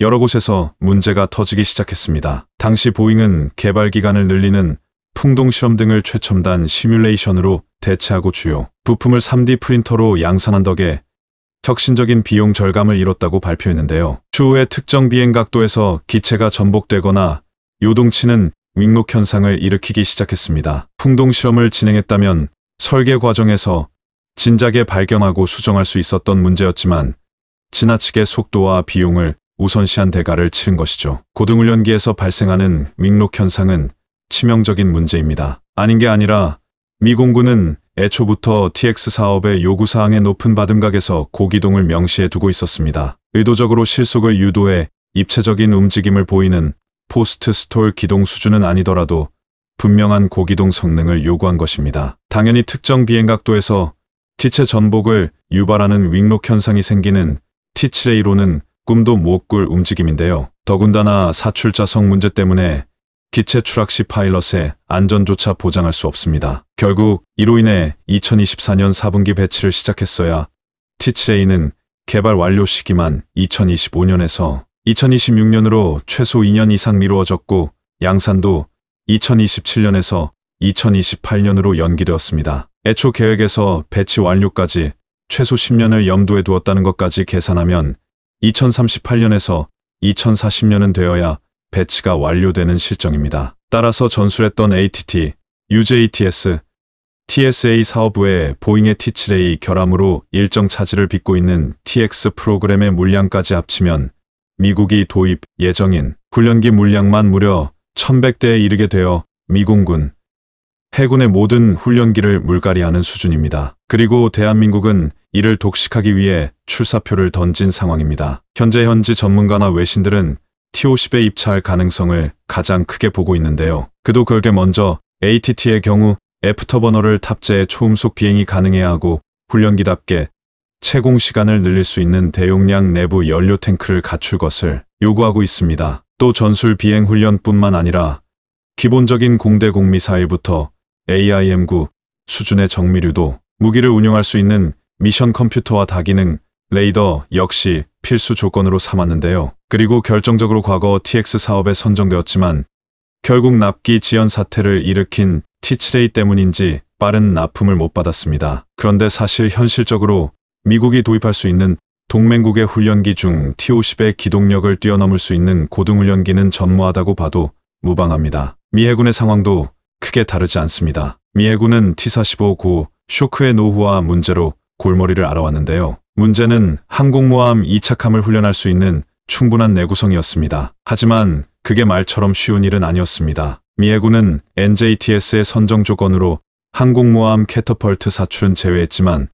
여러 곳에서 문제가 터지기 시작했습니다. 당시 보잉은 개발 기간을 늘리는 풍동 실험 등을 최첨단 시뮬레이션으로 대체하고 주요 부품을 3D 프린터로 양산한 덕에 혁신적인 비용 절감을 이뤘다고 발표했는데요. 추후에 특정 비행 각도에서 기체가 전복되거나 요동치는 윙록 현상을 일으키기 시작했습니다. 풍동 시험을 진행했다면 설계 과정에서 진작에 발견하고 수정할 수 있었던 문제였지만 지나치게 속도와 비용을 우선시한 대가를 치른 것이죠. 고등훈련기에서 발생하는 윙록 현상은 치명적인 문제입니다. 아닌 게 아니라 미 공군은 애초부터 TX 사업의 요구사항의 높은 받듬각에서 고기동을 명시해 두고 있었습니다. 의도적으로 실속을 유도해 입체적인 움직임을 보이는 포스트 스톨 기동 수준은 아니더라도 분명한 고기동 성능을 요구한 것입니다. 당연히 특정 비행각도에서 티체 전복을 유발하는 윙록 현상이 생기는 티치레이로는 꿈도 못 꿀 움직임인데요. 더군다나 사출자성 문제 때문에 기체 추락 시 파일럿의 안전조차 보장할 수 없습니다. 결국 이로 인해 2024년 4분기 배치를 시작했어야 T7A는 개발 완료 시기만 2025년에서 2026년으로 최소 2년 이상 미루어졌고 양산도 2027년에서 2028년으로 연기되었습니다. 애초 계획에서 배치 완료까지 최소 10년을 염두에 두었다는 것까지 계산하면 2038년에서 2040년은 되어야 배치가 완료되는 실정입니다. 따라서 전술했던 ATT, UJTS, TSA 사업 부에 보잉의 T7A 결함으로 일정 차질을 빚고 있는 TX 프로그램의 물량까지 합치면 미국이 도입 예정인 훈련기 물량만 무려 1100대에 이르게 되어 미공군, 해군의 모든 훈련기를 물갈이하는 수준입니다. 그리고 대한민국은 이를 독식하기 위해 출사표를 던진 상황입니다. 현재 현지 전문가나 외신들은 T50에 입찰 가능성을 가장 크게 보고 있는데요. 그도 그에게 먼저 ATT의 경우 애프터버너를 탑재해 초음속 비행이 가능해야 하고 훈련기답게 채공 시간을 늘릴 수 있는 대용량 내부 연료 탱크를 갖출 것을 요구하고 있습니다. 또 전술 비행 훈련뿐만 아니라 기본적인 공대공 미사일부터 AIM-9 수준의 정밀유도, 무기를 운용할 수 있는 미션 컴퓨터와 다기능, 레이더 역시 필수 조건으로 삼았는데요. 그리고 결정적으로 과거 TX 사업에 선정되었지만 결국 납기 지연 사태를 일으킨 티츠레이 때문인지 빠른 납품을 못 받았습니다. 그런데 사실 현실적으로 미국이 도입할 수 있는 동맹국의 훈련기 중 T-50의 기동력을 뛰어넘을 수 있는 고등훈련기는 전무하다고 봐도 무방합니다. 미 해군의 상황도 크게 다르지 않습니다. 미 해군은 T-45 고 쇼크의 노후와 문제로 골머리를 알아왔는데요. 문제는 항공모함 이착함을 훈련할 수 있는 충분한 내구성이었습니다. 하지만 그게 말처럼 쉬운 일은 아니었습니다. 미해군은 NJTS의 선정 조건으로 항공모함 캐터펄트 사출은 제외했지만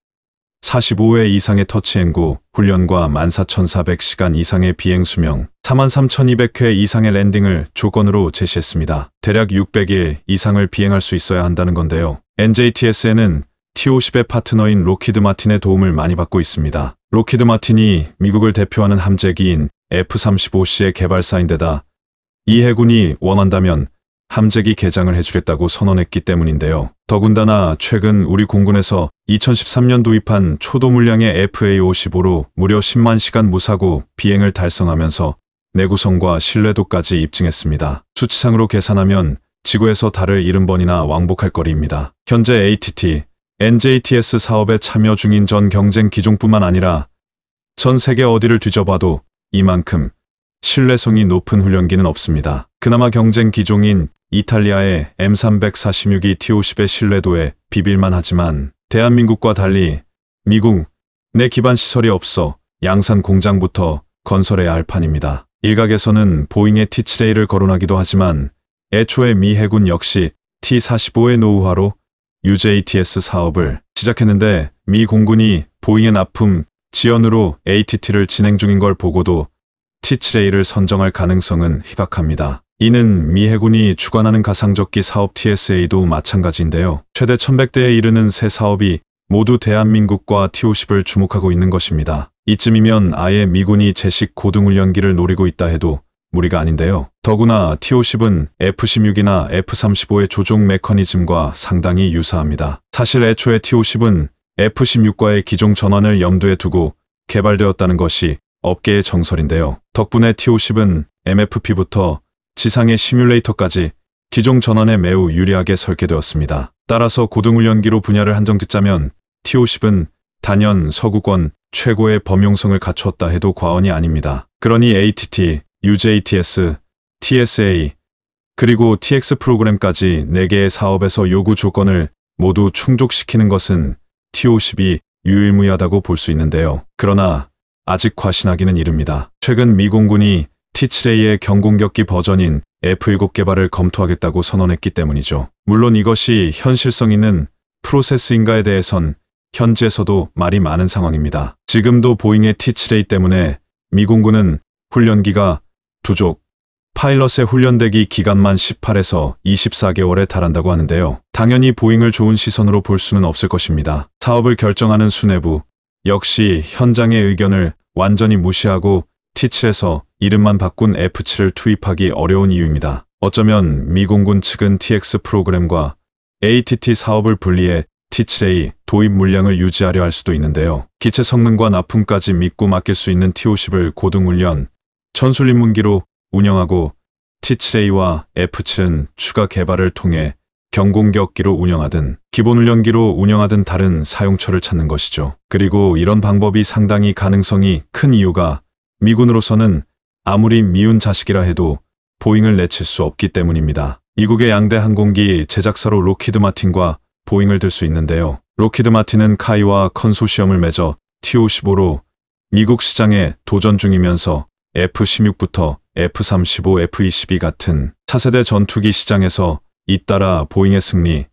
45회 이상의 터치행구, 훈련과 14,400시간 이상의 비행수명, 43,200회 이상의 랜딩을 조건으로 제시했습니다. 대략 600일 이상을 비행할 수 있어야 한다는 건데요. NJTS에는 T-50의 파트너인 로키드 마틴의 도움을 많이 받고 있습니다. 로키드 마틴이 미국을 대표하는 함재기인 F-35C의 개발사인데다 이 해군이 원한다면 함재기 개장을 해주겠다고 선언했기 때문인데요. 더군다나 최근 우리 공군에서 2013년 도입한 초도 물량의 FA-55로 무려 10만 시간 무사고 비행을 달성하면서 내구성과 신뢰도까지 입증했습니다. 수치상으로 계산하면 지구에서 달을 70번이나 왕복할 거리입니다. 현재 ATT, NJTS 사업에 참여 중인 전 경쟁 기종뿐만 아니라 전 세계 어디를 뒤져봐도 이만큼 신뢰성이 높은 훈련기는 없습니다. 그나마 경쟁 기종인 이탈리아의 M346이 T50의 신뢰도에 비빌만 하지만 대한민국과 달리 미국 내 기반 시설이 없어 양산 공장부터 건설해야 할 판입니다. 일각에서는 보잉의 T7A를 거론하기도 하지만 애초에 미 해군 역시 T45의 노후화로 UJTS 사업을 시작했는데 미 공군이 보잉의 납품 지연으로 ATT를 진행 중인 걸 보고도 T7A를 선정할 가능성은 희박합니다. 이는 미 해군이 주관하는 가상적기 사업 TSA도 마찬가지인데요. 최대 1100대에 이르는 새 사업이 모두 대한민국과 T50을 주목하고 있는 것입니다. 이쯤이면 아예 미군이 제식 고등훈련기를 노리고 있다 해도 무리가 아닌데요. 더구나 T50은 F16이나 F35의 조종 메커니즘과 상당히 유사합니다. 사실 애초에 T50은 F-16과의 기종 전환을 염두에 두고 개발되었다는 것이 업계의 정설인데요. 덕분에 T-50은 MFP부터 지상의 시뮬레이터까지 기종 전환에 매우 유리하게 설계되었습니다. 따라서 고등훈련기로 분야를 한정짓자면 T-50은 단연 서구권 최고의 범용성을 갖추었다 해도 과언이 아닙니다. 그러니 ATT, UJTS, TSA, 그리고 TX 프로그램까지 4개의 사업에서 요구 조건을 모두 충족시키는 것은 T-52 유의무이하다고 볼 수 있는데요. 그러나 아직 과신하기는 이릅니다. 최근 미 공군이 T-7A의 경공격기 버전인 F-7 개발을 검토하겠다고 선언했기 때문이죠. 물론 이것이 현실성 있는 프로세스인가에 대해선 현지에서도 말이 많은 상황입니다. 지금도 보잉의 T-7A 때문에 미 공군은 훈련기가 부족, 파일럿의 훈련대기 기간만 18에서 24개월에 달한다고 하는데요. 당연히 보잉을 좋은 시선으로 볼 수는 없을 것입니다. 사업을 결정하는 수뇌부, 역시 현장의 의견을 완전히 무시하고 T치에서 이름만 바꾼 f 7을 투입하기 어려운 이유입니다. 어쩌면 미공군 측은 TX 프로그램과 ATT 사업을 분리해 T7A 도입 물량을 유지하려 할 수도 있는데요. 기체 성능과 납품까지 믿고 맡길 수 있는 T50을 고등훈련, 전술인문기로 운영하고 T7A와 F7은 추가 개발을 통해 경공격기로 운영하든 기본훈련기로 운영하든 다른 사용처를 찾는 것이죠. 그리고 이런 방법이 상당히 가능성이 큰 이유가 미군으로서는 아무리 미운 자식이라 해도 보잉을 내칠 수 없기 때문입니다. 미국의 양대 항공기 제작사로 로키드 마틴과 보잉을 들 수 있는데요. 로키드 마틴은 카이와 컨소시엄을 맺어 T-55로 미국 시장에 도전 중이면서 F-16부터 F-35, F-22 같은 차세대 전투기 시장에서 잇따라 보잉의 승리,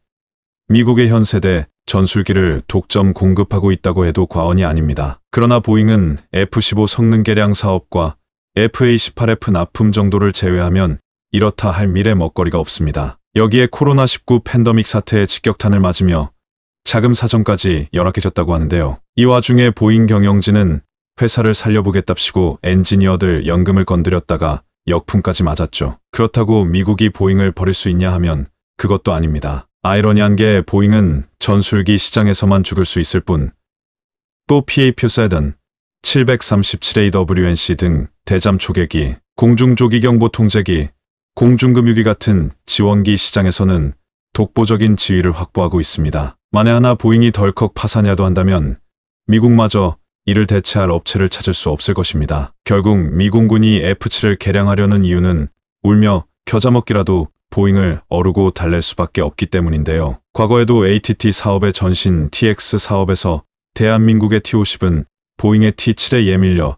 미국의 현 세대 전술기를 독점 공급하고 있다고 해도 과언이 아닙니다. 그러나 보잉은 F-15 성능 개량 사업과 F-A-18F 납품 정도를 제외하면 이렇다 할 미래 먹거리가 없습니다. 여기에 코로나19 팬더믹 사태의 직격탄을 맞으며 자금 사정까지 열악해졌다고 하는데요. 이 와중에 보잉 경영진은 회사를 살려보겠답시고 엔지니어들 연금을 건드렸다가 역풍까지 맞았죠. 그렇다고 미국이 보잉을 버릴 수 있냐 하면 그것도 아닙니다. 아이러니한 게 보잉은 전술기 시장에서만 죽을 수 있을 뿐, 또 PA 퓨세든 737AWNC 등 대잠 초계기 공중 조기경보 통제기, 공중금유기 같은 지원기 시장에서는 독보적인 지위를 확보하고 있습니다. 만에 하나 보잉이 덜컥 파산이라도 한다면 미국마저 이를 대체할 업체를 찾을 수 없을 것입니다. 결국 미공군이 F7을 개량하려는 이유는 울며 겨자먹기라도 보잉을 어르고 달랠 수밖에 없기 때문인데요. 과거에도 ATT 사업의 전신 TX 사업에서 대한민국의 T50은 보잉의 T7에 예밀려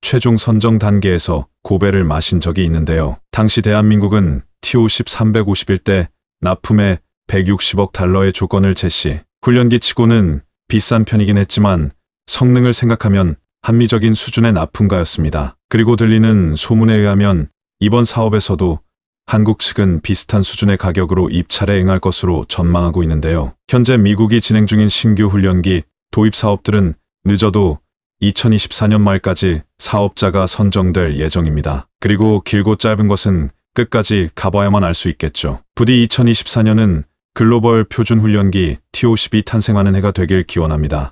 최종 선정 단계에서 고배를 마신 적이 있는데요. 당시 대한민국은 T50 351대 납품에 160억 달러의 조건을 제시. 훈련기 치고는 비싼 편이긴 했지만 성능을 생각하면 합리적인 수준의 납품가였습니다. 그리고 들리는 소문에 의하면 이번 사업에서도 한국 측은 비슷한 수준의 가격으로 입찰에 응할 것으로 전망하고 있는데요. 현재 미국이 진행 중인 신규 훈련기 도입 사업들은 늦어도 2024년 말까지 사업자가 선정될 예정입니다. 그리고 길고 짧은 것은 끝까지 가봐야만 알 수 있겠죠. 부디 2024년은 글로벌 표준훈련기 T-52 탄생하는 해가 되길 기원합니다.